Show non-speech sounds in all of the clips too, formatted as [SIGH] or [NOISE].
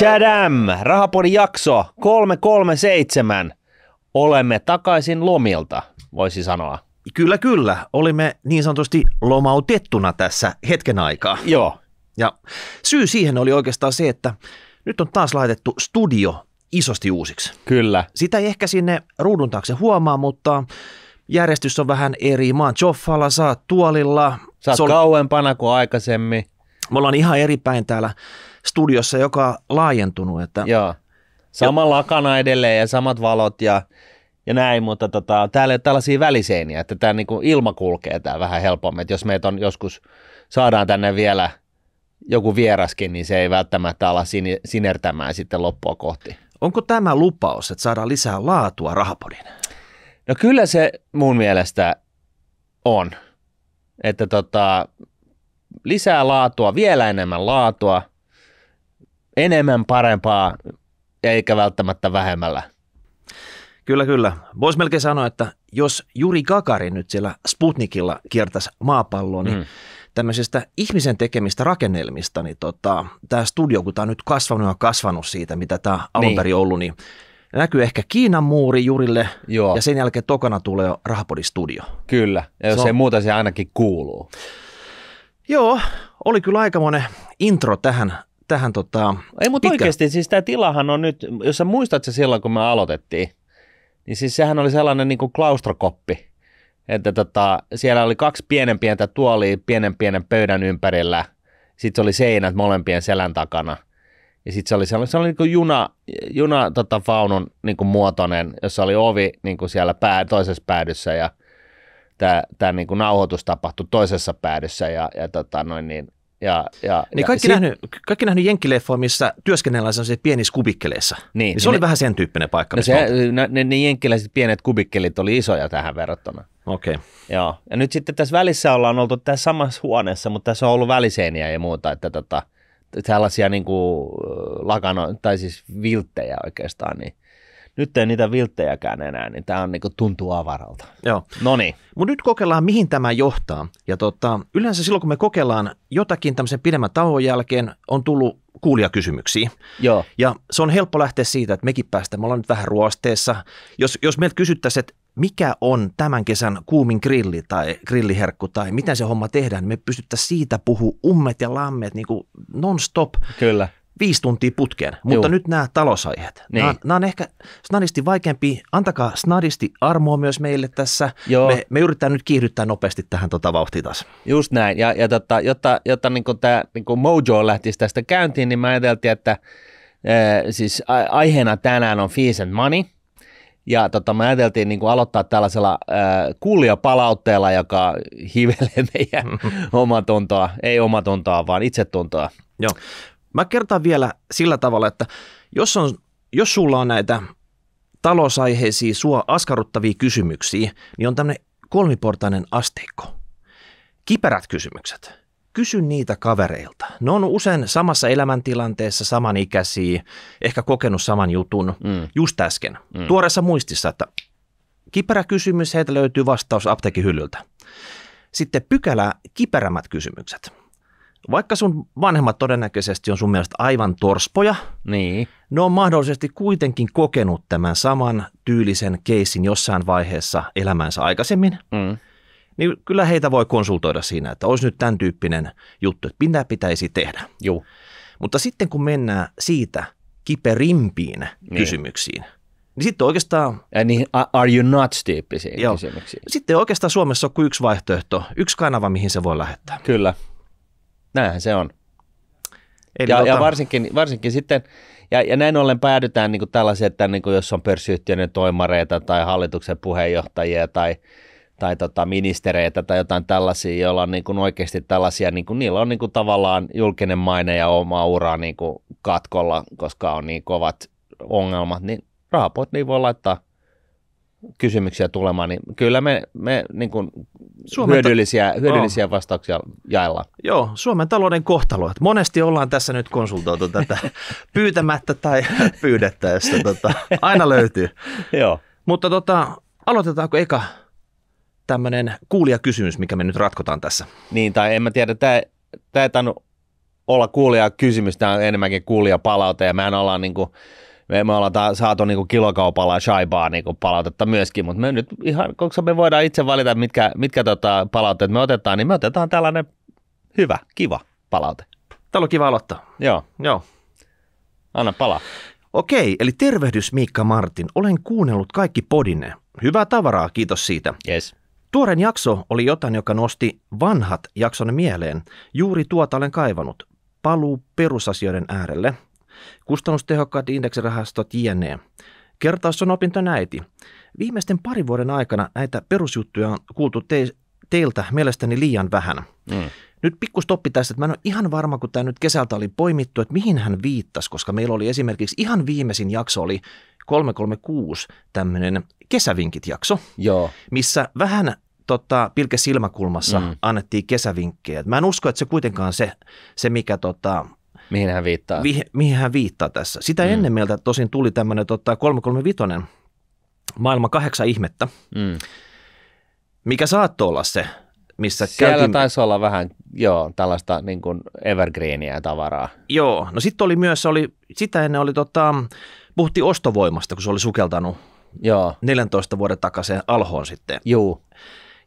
Chadam, Rahapodin jakso 337. Olemme takaisin lomilta, voisi sanoa. Kyllä, kyllä. Olimme niin sanotusti lomautettuna tässä hetken aikaa. Joo. Ja syy siihen oli oikeastaan se, että nyt on taas laitettu studio isosti uusiksi. Kyllä. Sitä ei ehkä sinne ruudun taakse huomaa, mutta järjestys on vähän eri. Mä oon Joffalla, sä oot tuolilla. Sä oot kauempana kuin aikaisemmin. Me ollaan ihan eri päin täällä studiossa, joka on laajentunut. Että Joo. Sama jo. lakana edelleen ja samat valot ja, ja näin, mutta tota, täällä ei ole tällaisia väliseiniä, että tämä niinku ilma kulkee tää vähän helpommin. Et jos meitä on joskus, saadaan tänne vielä joku vieraskin, niin se ei välttämättä ala sinertämään sitten loppua kohti. Onko tämä lupaus, että saadaan lisää laatua rahapodin? No kyllä se mun mielestä on, että tota, lisää laatua, vielä enemmän laatua, enemmän parempaa eikä välttämättä vähemmällä. Kyllä, kyllä. Voisi melkein sanoa, että jos Juri Kakari nyt siellä Sputnikilla kiertäisi maapalloa, niin mm. tämmöisestä ihmisen tekemistä rakennelmista, niin tota, tämä studio, kun tämä on nyt kasvanut ja kasvanut siitä, mitä tämä niin. alun perin ollut, niin näkyy ehkä Kiinan muuri Jurille Joo. ja sen jälkeen tokana tulee Rahapodistudio. Kyllä, ja jos se on... ei muuta, se ainakin kuuluu. Joo, oli kyllä aikamoinen intro tähän tähän tota, Ei, mutta pitkä... oikeasti, siis tämä tilahan on nyt, jos sä muistat se silloin, kun me aloitettiin, niin siis sehän oli sellainen niin kuin klaustrokoppi, että tota, siellä oli kaksi pienen pientä tuolia pienen pienen pöydän ympärillä, sitten oli seinät molempien selän takana, ja sitten se oli sellainen, se oli niin kuin juna, juna tota, faunun niin kuin muotoinen, jossa oli ovi niin kuin siellä pää, toisessa päädyssä, ja tämä niin nauhoitus tapahtui toisessa päädyssä, ja, ja tota, noin niin, ja, ja, niin ja kaikki, ja nähnyt, kaikki nähnyt jenkkileffoja, missä työskennellään sellaisissa pienissä kubikkeleissa. Niin, niin se oli ne, vähän sen tyyppinen paikka. No se, no, ne, ne jenkkiläiset pienet kubikkelit oli isoja tähän verrattuna. Okei. Okay. Joo. Ja nyt sitten tässä välissä ollaan oltu tässä samassa huoneessa, mutta tässä on ollut väliseiniä ja muuta, että tota, tällaisia niin kuin lakano, tai siis vilttejä oikeastaan, niin nyt ei niitä vilttejäkään enää, niin tämä on niinku tuntuu avaralta. Joo. No niin. Mutta nyt kokeillaan, mihin tämä johtaa. Ja tota, yleensä silloin, kun me kokeillaan jotakin tämmöisen pidemmän tauon jälkeen, on tullut kuulia kysymyksiä. Joo. Ja se on helppo lähteä siitä, että mekin päästään, me ollaan nyt vähän ruosteessa. Jos, jos meiltä kysyttäisiin, että mikä on tämän kesän kuumin grilli tai grilliherkku tai miten se homma tehdään, niin me pystyttäisiin siitä puhua ummet ja lammet niin non-stop. Kyllä viisi tuntia putkeen. Mutta nyt nämä talousaiheet. Niin. Nämä, nämä on ehkä snadisti vaikeampi. Antakaa snadisti armoa myös meille tässä. Joo. Me, me yritetään nyt kiihdyttää nopeasti tähän tota vauhtiin taas. Just näin. Ja, ja tota, jotta, jotta niin tämä niin mojo lähtisi tästä käyntiin, niin mä ajateltiin, että ää, siis aiheena tänään on Fees and Money. Ja tota, mä ajateltiin niin kuin aloittaa tällaisella äh, kuulijapalautteella, joka hivelee meidän [LAUGHS] omatuntoa, ei omatuntoa, vaan itsetuntoa. Joo. Mä kertaan vielä sillä tavalla, että jos, on, jos sulla on näitä talousaiheisiin sua askarruttavia kysymyksiä, niin on tämmöinen kolmiportainen asteikko. Kiperät kysymykset. Kysy niitä kavereilta. Ne on usein samassa elämäntilanteessa, samanikäisiä, ehkä kokenut saman jutun mm. just äsken. Mm. Tuoreessa muistissa, että kiperä kysymys, heitä löytyy vastaus apteekin hyllyltä. Sitten pykälä kiperämät kysymykset. Vaikka sun vanhemmat todennäköisesti on sun mielestä aivan torspoja, niin. ne on mahdollisesti kuitenkin kokenut tämän saman tyylisen keissin jossain vaiheessa elämänsä aikaisemmin. Mm. Niin kyllä heitä voi konsultoida siinä, että olisi nyt tämän tyyppinen juttu, että mitä pitäisi tehdä. Juu. Mutta sitten kun mennään siitä kiperimpiin niin. kysymyksiin, niin sitten oikeastaan... Ja äh, niin are you not tyyppisiin kysymyksiin. Sitten oikeastaan Suomessa on kuin yksi vaihtoehto, yksi kanava, mihin se voi lähettää. Kyllä. Näinhän se on. Eli ja, tota... ja varsinkin, varsinkin sitten, ja, ja näin ollen päädytään niin tällaisiin, että niin kuin jos on pörssiyhtiöiden toimareita tai hallituksen puheenjohtajia tai, tai tota ministereitä tai jotain tällaisia, joilla on niin kuin oikeasti tällaisia, niin kuin, niillä on niin kuin tavallaan julkinen maine ja oma ura niin kuin katkolla, koska on niin kovat ongelmat, niin rahapot niin voi laittaa kysymyksiä tulemaan, niin kyllä me, me niin kuin Suomen hyödyllisiä, hyödyllisiä oh. vastauksia jaellaan. Joo, Suomen talouden kohtalo. Monesti ollaan tässä nyt konsultoitu tätä [LAUGHS] pyytämättä tai pyydettäessä. Tota, aina löytyy. [LAUGHS] Joo. Mutta tota, aloitetaanko eka tämmöinen kuulijakysymys, mikä me nyt ratkotaan tässä? Niin, tai en mä tiedä, tämä, tämä ei tainnut olla kuulijakysymys, tämä on enemmänkin kuulijapalaute, ja mehän ollaan niin kuin – me, me ollaan ta, saatu niinku kilokaupalla shaibaa niinku palautetta myöskin, mutta me nyt ihan, koska me voidaan itse valita, mitkä, mitkä tota palautteet me otetaan, niin me otetaan tällainen hyvä, kiva palaute. Täällä on kiva aloittaa. Joo. Joo. Anna palaa. Okei, eli tervehdys Miikka Martin. Olen kuunnellut kaikki podinne. Hyvää tavaraa, kiitos siitä. Yes. Tuoren jakso oli jotain, joka nosti vanhat jakson mieleen. Juuri tuota olen kaivanut. Paluu perusasioiden äärelle – kustannustehokkaat indeksirahastot jne. Kertaus on opinto näiti. Viimeisten parin vuoden aikana näitä perusjuttuja on kuultu te- teiltä mielestäni liian vähän. Mm. Nyt pikku stoppi tässä, että mä en ole ihan varma, kun tämä nyt kesältä oli poimittu, että mihin hän viittasi, koska meillä oli esimerkiksi ihan viimeisin jakso oli 336 tämmöinen kesävinkit-jakso, Joo. missä vähän tota, pilke silmäkulmassa mm. annettiin kesävinkkejä. Mä en usko, että se kuitenkaan se, se mikä tota, Mihin hän viittaa? Vi, mihin hän viittaa tässä. Sitä mm. ennen meiltä tosin tuli tämmöinen tota, 335 maailma kahdeksan ihmettä, mm. mikä saattoi olla se, missä Siellä käytin... taisi olla vähän, joo, tällaista niin kuin evergreeniä tavaraa. Joo, no sitten oli myös, oli, sitä ennen oli, tota, puhuttiin ostovoimasta, kun se oli sukeltanut joo. 14 vuoden takaisin alhoon sitten. Joo.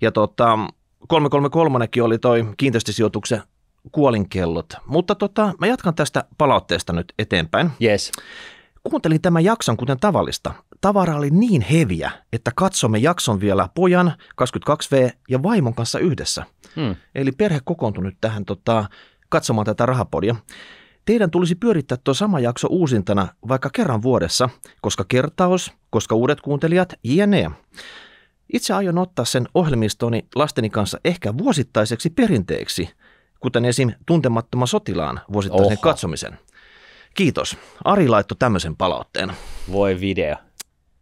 Ja tota, 333 oli toi kiinteistösijoituksen kuolinkellot. Mutta tota, mä jatkan tästä palautteesta nyt eteenpäin. Yes. Kuuntelin tämän jakson kuten tavallista. Tavara oli niin heviä, että katsomme jakson vielä pojan, 22V, ja vaimon kanssa yhdessä. Hmm. Eli perhe kokoontui nyt tähän tota, katsomaan tätä rahapodia. Teidän tulisi pyörittää tuo sama jakso uusintana vaikka kerran vuodessa, koska kertaus, koska uudet kuuntelijat, jne. Itse aion ottaa sen ohjelmistoni lasteni kanssa ehkä vuosittaiseksi perinteeksi – kuten esim. Tuntemattoman sotilaan vuosittaisen Oho. katsomisen. Kiitos. Ari laittoi tämmöisen palautteen. Voi video.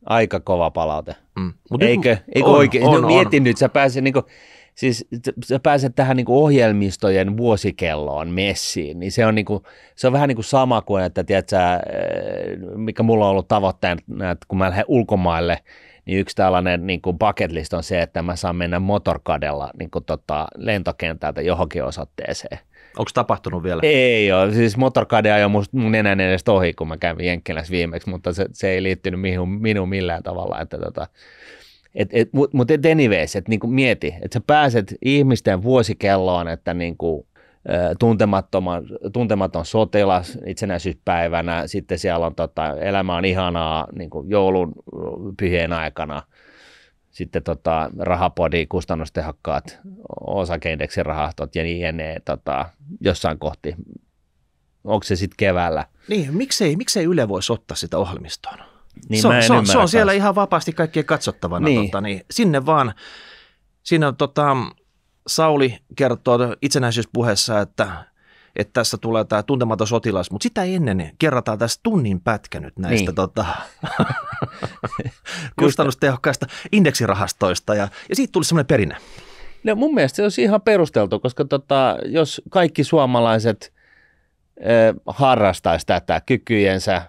Aika kova palaute. Mm. Mut eikö eikö on, oikein? On, no, mietin on. nyt, sä pääset, niin kuin, siis, sä pääset tähän niin ohjelmistojen vuosikelloon messiin, niin se on, niin kuin, se on vähän niin kuin sama kuin, että sä, eh, mikä mulla on ollut tavoitteena, että kun mä lähden ulkomaille – niin yksi tällainen niin kuin bucket list on se, että mä saan mennä motorkadella niin kuin tota, lentokentältä johonkin osoitteeseen. Onko tapahtunut vielä? Ei ole. Siis motorkade ajoi mun, mun nenän edes ohi, kun mä kävin Jenkkilässä viimeksi, mutta se, se ei liittynyt minun, minu millään tavalla. Että tota, et, et, Mutta mut anyways, et, niinku mieti, että sä pääset ihmisten vuosikelloon, että niinku, tuntematon, tuntematon sotilas itsenäisyyspäivänä, sitten siellä on tota, elämä on ihanaa niin joulun pyhien aikana, sitten tota, rahapodi, kustannustehokkaat osakeindeksin rahastot ja niin edelleen tota, jossain kohti. Onko se sitten keväällä? Niin, miksei, miksei Yle voisi ottaa sitä ohjelmistoon? Niin, se, on, se, on, se on siellä ihan vapaasti kaikkien katsottavana. Niin. Tota, niin sinne vaan, siinä on tota, Sauli kertoo itsenäisyyspuheessa, että, että tässä tulee tämä tuntematon sotilas, mutta sitä ennen kerrataan tässä tunnin pätkä nyt näistä niin. tota, [LAUGHS] [LAUGHS] kustannustehokkaista indeksirahastoista ja, ja siitä tuli semmoinen perinne. No mun mielestä se olisi ihan perusteltu, koska tota, jos kaikki suomalaiset ö, harrastaisi tätä kykyjensä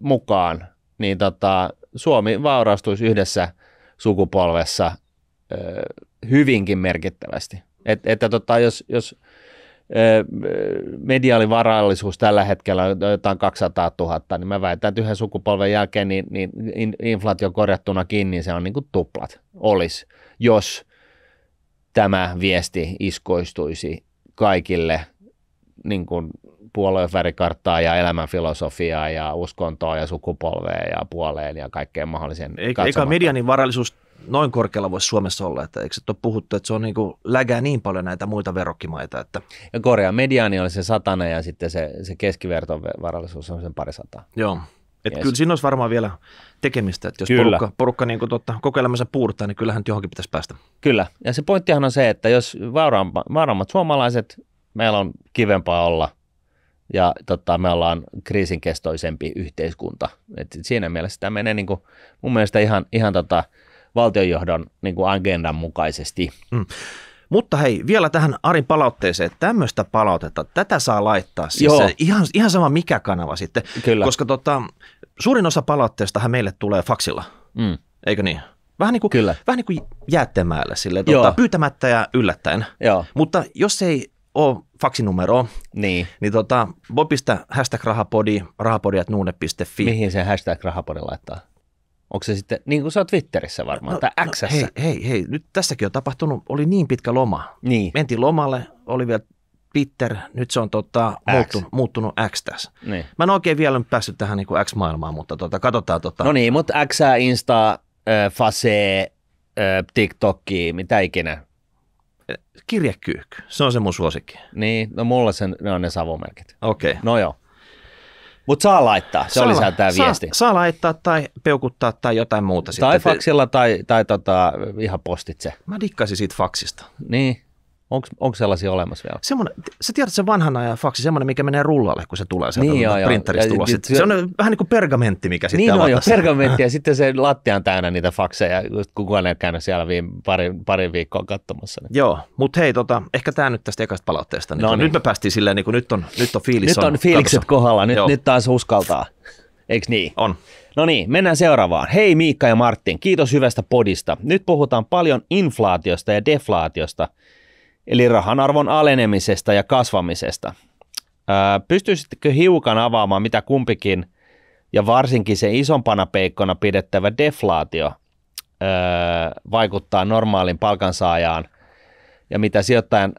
mukaan, niin tota, Suomi vaurastuisi yhdessä sukupolvessa ö, hyvinkin merkittävästi. Et, että tota, jos, jos mediaalivarallisuus tällä hetkellä on jotain 200 000, niin mä väitän, että yhden sukupolven jälkeen niin, niin inflaatio kiinni, niin se on niin kuin tuplat, olisi, jos tämä viesti iskoistuisi kaikille niin kuin puoluevärikarttaa ja elämänfilosofiaa ja uskontoa ja sukupolvea ja puoleen ja kaikkeen mahdolliseen. Eikä, eikä medianin varallisuus noin korkealla voisi Suomessa olla, että eikö se ole puhuttu, että se on niin kuin, lägää niin paljon näitä muita verokkimaita. Että... Ja Korea mediaani oli se satana ja sitten se, se keskiverton varallisuus on sen sataa. Joo. Et yes. Kyllä siinä olisi varmaan vielä tekemistä, että jos kyllä. porukka, porukka niin kuin totta, elämänsä puurtaa, niin kyllähän johonkin pitäisi päästä. Kyllä, ja se pointtihan on se, että jos vauraammat, vauraammat suomalaiset, meillä on kivempaa olla ja tota, me ollaan kriisinkestoisempi yhteiskunta. Et siinä mielessä tämä menee niin kuin, mun mielestä ihan, ihan tota, valtionjohdon niin kuin agendan mukaisesti. Mm. Mutta hei, vielä tähän Arin palautteeseen. Tämmöistä palautetta, tätä saa laittaa. Siis Joo. Ihan, ihan sama mikä kanava sitten. Kyllä. Koska tota, suurin osa palautteestahan meille tulee faksilla, mm. eikö niin? Vähän niin kuin, Vähän niin kuin jäättemäällä, sille, tuota, pyytämättä ja yllättäen. Joo. Mutta jos ei ole faksinumeroa, niin, niin tota, voi pistää hashtag rahapodi, rahapodi.nuune.fi. Mihin se hashtag rahapodi laittaa? Onko se sitten, niin kuin sä oot Twitterissä varmaan, no, tai no, X:ssä. no, hei, hei, hei, nyt tässäkin on tapahtunut, oli niin pitkä loma. Niin. Menti lomalle, oli vielä Twitter, nyt se on tota, muuttunut, muuttunut X tässä. Niin. Mä en oikein vielä päässyt tähän niin kuin X-maailmaan, mutta tota, katsotaan. Tota. No niin, mutta X, Insta, äh, Fase, äh, TikTok, mitä ikinä. Kirjekyyhky, se on se mun suosikki. Niin, no mulla sen, ne on ne savumerkit. Okei. Okay. No joo. Mutta saa laittaa, se saa, oli saa tämä viesti. Saa, saa laittaa tai peukuttaa tai jotain muuta. Tai sitten. faksilla tai, tai tota, ihan postitse. Mä dikkasin siitä faksista. Niin. Onko sellaisia olemassa vielä? Semmoinen, sä tiedät sen vanhan ajan faksi, semmoinen, mikä menee rullalle, kun se tulee sieltä niin, joo, printeristä ulos. Se, se on vähän niin kuin pergamentti, mikä sitten Niin on, pergamentti ja sitten se lattian täynnä niitä fakseja, kukaan ei ole käynyt siellä viim- pari, pari viikkoa katsomassa. Niin. Joo, mutta hei, tota, ehkä tämä nyt tästä ekasta palautteesta. Niin no niin. Nyt me päästiin silleen, niin kuin nyt on, nyt on fiilis. Nyt on, on fiilikset katso. kohdalla, nyt, joo. nyt taas uskaltaa. Eikö niin? On. No niin, mennään seuraavaan. Hei Miikka ja Martin, kiitos hyvästä podista. Nyt puhutaan paljon inflaatiosta ja deflaatiosta – eli rahan arvon alenemisesta ja kasvamisesta. Pystyisittekö hiukan avaamaan, mitä kumpikin ja varsinkin se isompana peikkona pidettävä deflaatio vaikuttaa normaalin palkansaajaan ja, mitä sijoittajan,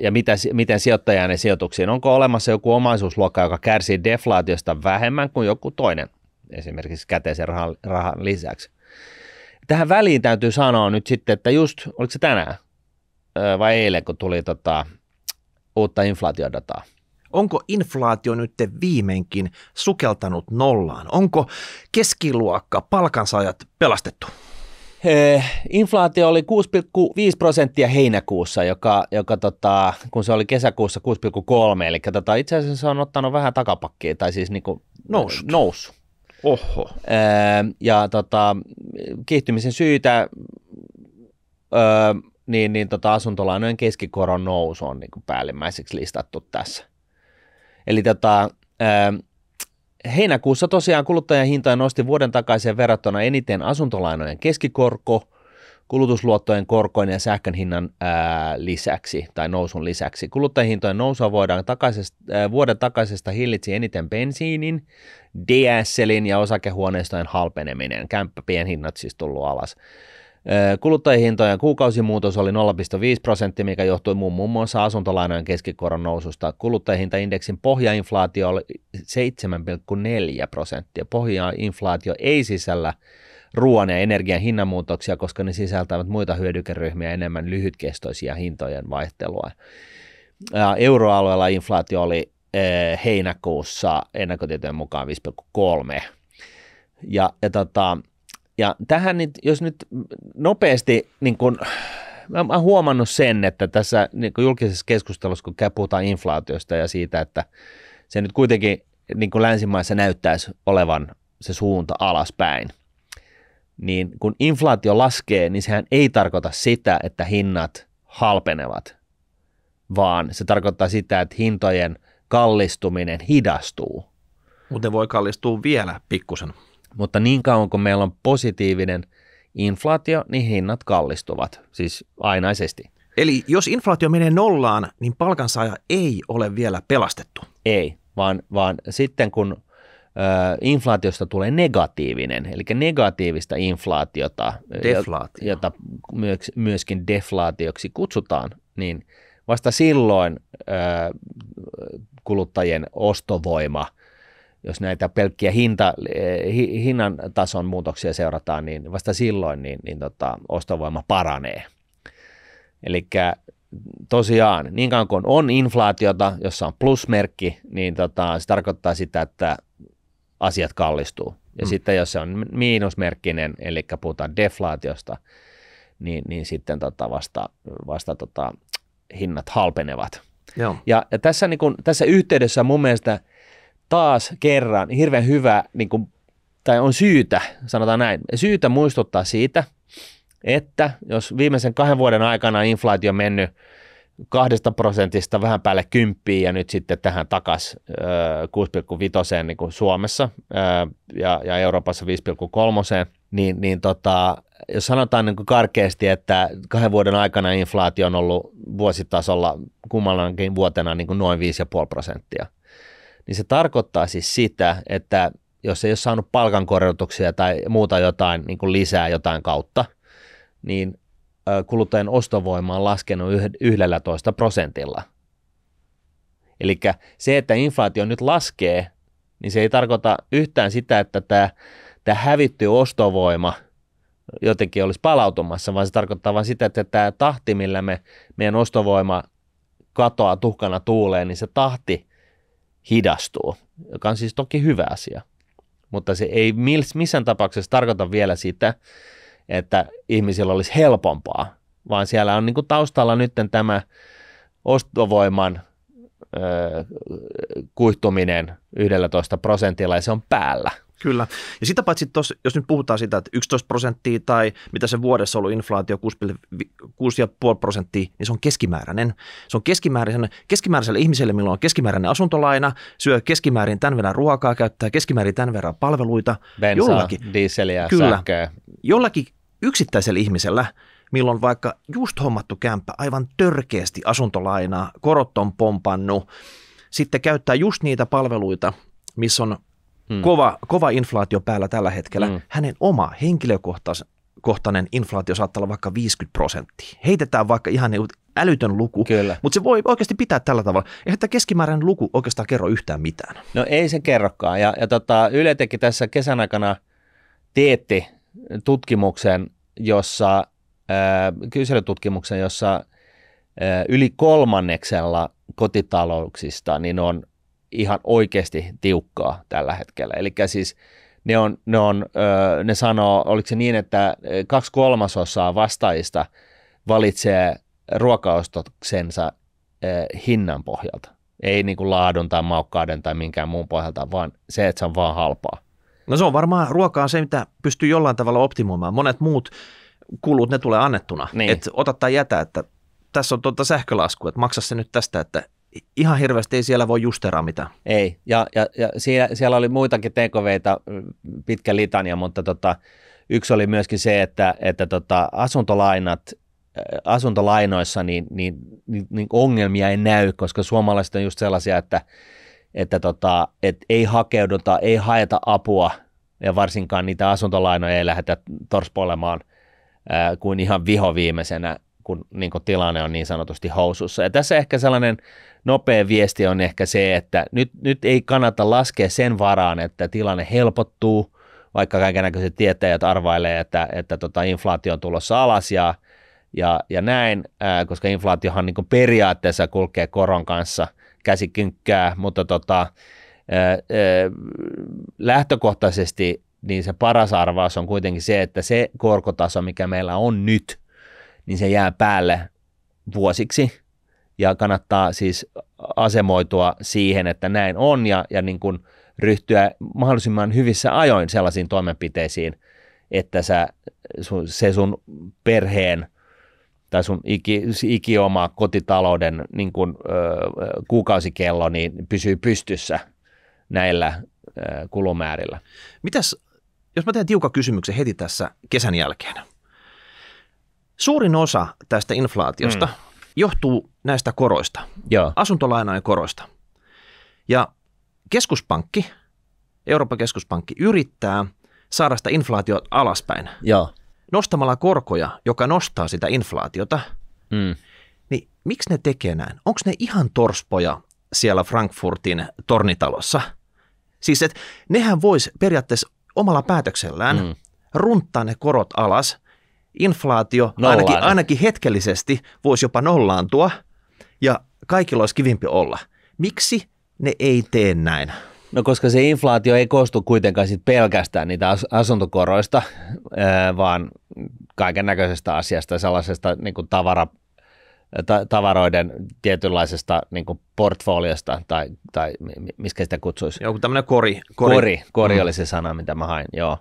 ja mitä, miten sijoittajan ja sijoituksiin? Onko olemassa joku omaisuusluokka, joka kärsii deflaatiosta vähemmän kuin joku toinen, esimerkiksi käteisen rahan, rahan lisäksi? Tähän väliin täytyy sanoa nyt sitten, että just, oliko se tänään, vai eilen, kun tuli tota, uutta inflaatiodataa. Onko inflaatio nyt viimeinkin sukeltanut nollaan? Onko keskiluokka palkansaajat pelastettu? Inflaatio oli 6,5 prosenttia heinäkuussa, joka, joka tota, kun se oli kesäkuussa 6,3, eli tota, itse asiassa se on ottanut vähän takapakkia, tai siis niinku noussut. noussut. Oho. Eh, ja tota, kiihtymisen syytä. öö, niin, niin tota asuntolainojen keskikoron nousu on niin päällimmäiseksi listattu tässä. Eli tota, ää, ähm, heinäkuussa tosiaan kuluttajahintoja nosti vuoden takaisin verrattuna eniten asuntolainojen keskikorko, kulutusluottojen korkojen ja sähkön hinnan ää, äh, lisäksi tai nousun lisäksi. Kuluttajahintojen nousua voidaan takaisesta, ää, äh, vuoden takaisesta hillitsi eniten bensiinin, DSLin ja osakehuoneistojen halpeneminen. Kämppäpien hinnat siis tullut alas. Kuluttajahintojen kuukausimuutos oli 0,5 prosenttia, mikä johtui muun muassa asuntolainojen keskikoron noususta. Kuluttajahintaindeksin pohjainflaatio oli 7,4 prosenttia. Pohjainflaatio ei sisällä ruoan ja energian hinnanmuutoksia, koska ne sisältävät muita hyödykeryhmiä enemmän lyhytkestoisia hintojen vaihtelua. Euroalueella inflaatio oli heinäkuussa ennakkotietojen mukaan 5,3. Ja, ja tota, ja tähän, nyt, jos nyt nopeasti, niin kun, mä, mä huomannut sen, että tässä niin kun julkisessa keskustelussa, kun puhutaan inflaatiosta ja siitä, että se nyt kuitenkin niin kuin länsimaissa näyttäisi olevan se suunta alaspäin, niin kun inflaatio laskee, niin sehän ei tarkoita sitä, että hinnat halpenevat, vaan se tarkoittaa sitä, että hintojen kallistuminen hidastuu. Mutta ne voi kallistua vielä pikkusen. Mutta niin kauan kuin meillä on positiivinen inflaatio, niin hinnat kallistuvat, siis ainaisesti. Eli jos inflaatio menee nollaan, niin palkansaaja ei ole vielä pelastettu. Ei, vaan, vaan sitten kun inflaatiosta tulee negatiivinen, eli negatiivista inflaatiota, Deflaatio. jota myöskin deflaatioksi kutsutaan, niin vasta silloin kuluttajien ostovoima – jos näitä pelkkiä hinta, eh, hinnan tason muutoksia seurataan, niin vasta silloin niin, niin tota, ostovoima paranee. Eli tosiaan, niin kauan kuin on inflaatiota, jossa on plusmerkki, niin tota, se tarkoittaa sitä, että asiat kallistuu. Ja mm. sitten jos se on miinusmerkkinen, eli puhutaan deflaatiosta, niin, niin sitten tota vasta, vasta tota, hinnat halpenevat. Joo. Ja, ja tässä, niin kun, tässä yhteydessä mun mielestä taas kerran hirveän hyvä, niin kuin, tai on syytä, sanotaan näin, syytä muistuttaa siitä, että jos viimeisen kahden vuoden aikana inflaatio on mennyt kahdesta prosentista vähän päälle kymppiin ja nyt sitten tähän takaisin 6,5 niin Suomessa ja, ja Euroopassa 5,3, niin, niin tota, jos sanotaan niin kuin karkeasti, että kahden vuoden aikana inflaatio on ollut vuositasolla kummallakin vuotena niin kuin noin 5,5 prosenttia – niin se tarkoittaa siis sitä, että jos ei ole saanut palkankorotuksia tai muuta jotain niin kuin lisää jotain kautta, niin kuluttajan ostovoima on laskenut 11 prosentilla. Eli se, että inflaatio nyt laskee, niin se ei tarkoita yhtään sitä, että tämä, tämä hävitty ostovoima jotenkin olisi palautumassa, vaan se tarkoittaa vain sitä, että tämä tahti, millä me, meidän ostovoima katoaa tuhkana tuuleen, niin se tahti hidastuu, joka on siis toki hyvä asia. Mutta se ei missään tapauksessa tarkoita vielä sitä, että ihmisillä olisi helpompaa, vaan siellä on niin kuin taustalla nyt tämä ostovoiman ö, kuihtuminen 11 prosentilla ja se on päällä – Kyllä. Ja sitä paitsi, tos, jos nyt puhutaan sitä, että 11 prosenttia tai mitä se vuodessa ollut inflaatio 6,5 prosenttia, niin se on keskimääräinen. Se on keskimääräisen, keskimääräiselle ihmiselle, milloin on keskimääräinen asuntolaina, syö keskimäärin tämän verran ruokaa, käyttää keskimäärin tämän verran palveluita. Bensaa, jollakin, dieseliä, kyllä, sähköä. Jollakin yksittäisellä ihmisellä milloin vaikka just hommattu kämppä aivan törkeästi asuntolainaa, korot on pompannut, sitten käyttää just niitä palveluita, missä on hmm. kova, kova inflaatio päällä tällä hetkellä, hmm. hänen oma henkilökohtainen inflaatio saattaa olla vaikka 50 prosenttia. Heitetään vaikka ihan niin älytön luku, Kyllä. mutta se voi oikeasti pitää tällä tavalla. Eihän tämä keskimääräinen luku oikeastaan kerro yhtään mitään. No ei se kerrokaan. Ja, ja tota, Yle teki tässä kesän aikana teetti tutkimuksen, jossa, äh, kyselytutkimuksen, jossa äh, yli kolmanneksella kotitalouksista niin on ihan oikeasti tiukkaa tällä hetkellä. Eli siis ne, on, ne, on, ne sanoo, oliko se niin, että kaksi kolmasosaa vastaajista valitsee ruokaostoksensa hinnan pohjalta. Ei niin kuin laadun tai maukkauden tai minkään muun pohjalta, vaan se, että se on vaan halpaa. No se on varmaan ruokaa se, mitä pystyy jollain tavalla optimoimaan. Monet muut kulut, ne tulee annettuna. Niin. Et ota tai jätä, että tässä on tuota sähkölasku, että maksa se nyt tästä, että ihan hirveästi ei siellä voi justeraa mitään. Ei, ja, ja, ja siellä, siellä oli muitakin tekoveita, mm, pitkä litania, mutta tota, yksi oli myöskin se, että, että tota, asuntolainat äh, asuntolainoissa niin, niin, niin, niin ongelmia ei näy, koska suomalaiset on just sellaisia, että, että tota, et ei hakeuduta, ei haeta apua ja varsinkaan niitä asuntolainoja ei lähdetä torspoilemaan ää, äh, kuin ihan viho viimeisenä, kun niin kun tilanne on niin sanotusti housussa. Ja tässä ehkä sellainen nopea viesti on ehkä se, että nyt, nyt ei kannata laskea sen varaan, että tilanne helpottuu, vaikka kaikennäköiset tietäjät arvailee, että, että tota inflaatio on tulossa alas ja, ja, ja näin, ää, koska inflaatiohan niin kuin periaatteessa kulkee koron kanssa käsikynkkää, mutta tota, ää, ää, lähtökohtaisesti niin se paras arvaus on kuitenkin se, että se korkotaso, mikä meillä on nyt, niin se jää päälle vuosiksi – ja kannattaa siis asemoitua siihen, että näin on ja, ja niin kuin ryhtyä mahdollisimman hyvissä ajoin sellaisiin toimenpiteisiin, että sä, sun, se sun perheen tai sun iki, iki oma kotitalouden niin kuin, ö, kuukausikello niin pysyy pystyssä näillä ö, kulumäärillä. Mitäs, jos mä teen tiukan kysymyksen heti tässä kesän jälkeen. Suurin osa tästä inflaatiosta, mm johtuu näistä koroista, Joo. asuntolainojen koroista. Ja keskuspankki, Euroopan keskuspankki yrittää saada sitä inflaatiota alaspäin. Joo. Nostamalla korkoja, joka nostaa sitä inflaatiota, mm. niin miksi ne tekee näin? Onko ne ihan torspoja siellä Frankfurtin tornitalossa? Siis, että nehän vois periaatteessa omalla päätöksellään mm. runttaa ne korot alas – inflaatio ainakin, ainakin hetkellisesti voisi jopa nollaantua ja kaikilla olisi kivimpi olla. Miksi ne ei tee näin? No koska se inflaatio ei koostu kuitenkaan sit pelkästään niitä as- asuntokoroista, vaan kaiken näköisestä asiasta, sellaisesta niin kuin tavara, ta- tavaroiden tietynlaisesta niin kuin portfoliosta tai, tai miskä sitä kutsuisi. Joku tämmöinen kori. Kori, kori, kori mm. oli se sana, mitä mä hain, joo.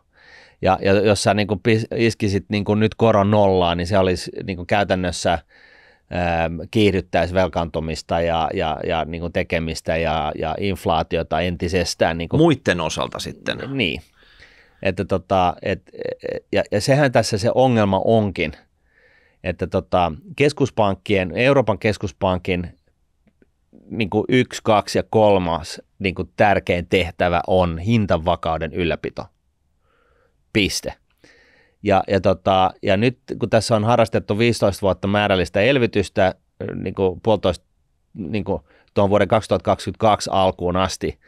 Ja, ja jos sä niin kuin iskisit niin kuin nyt koron nollaa, niin se olisi niin kuin käytännössä ähm, kiihdyttäisi velkaantumista ja, ja, ja niin kuin tekemistä ja, ja inflaatiota entisestään. Niin kuin, Muiden osalta sitten. Niin. Että tota, et, ja, ja sehän tässä se ongelma onkin, että tota, keskuspankkien, Euroopan keskuspankin niin kuin yksi, kaksi ja kolmas niin kuin tärkein tehtävä on hintavakauden ylläpito. Piste. Ja, ja, tota, ja nyt kun tässä on harrastettu 15 vuotta määrällistä elvytystä, äh, niin kuin puolitoista niin kuin tuon vuoden 2022 alkuun asti,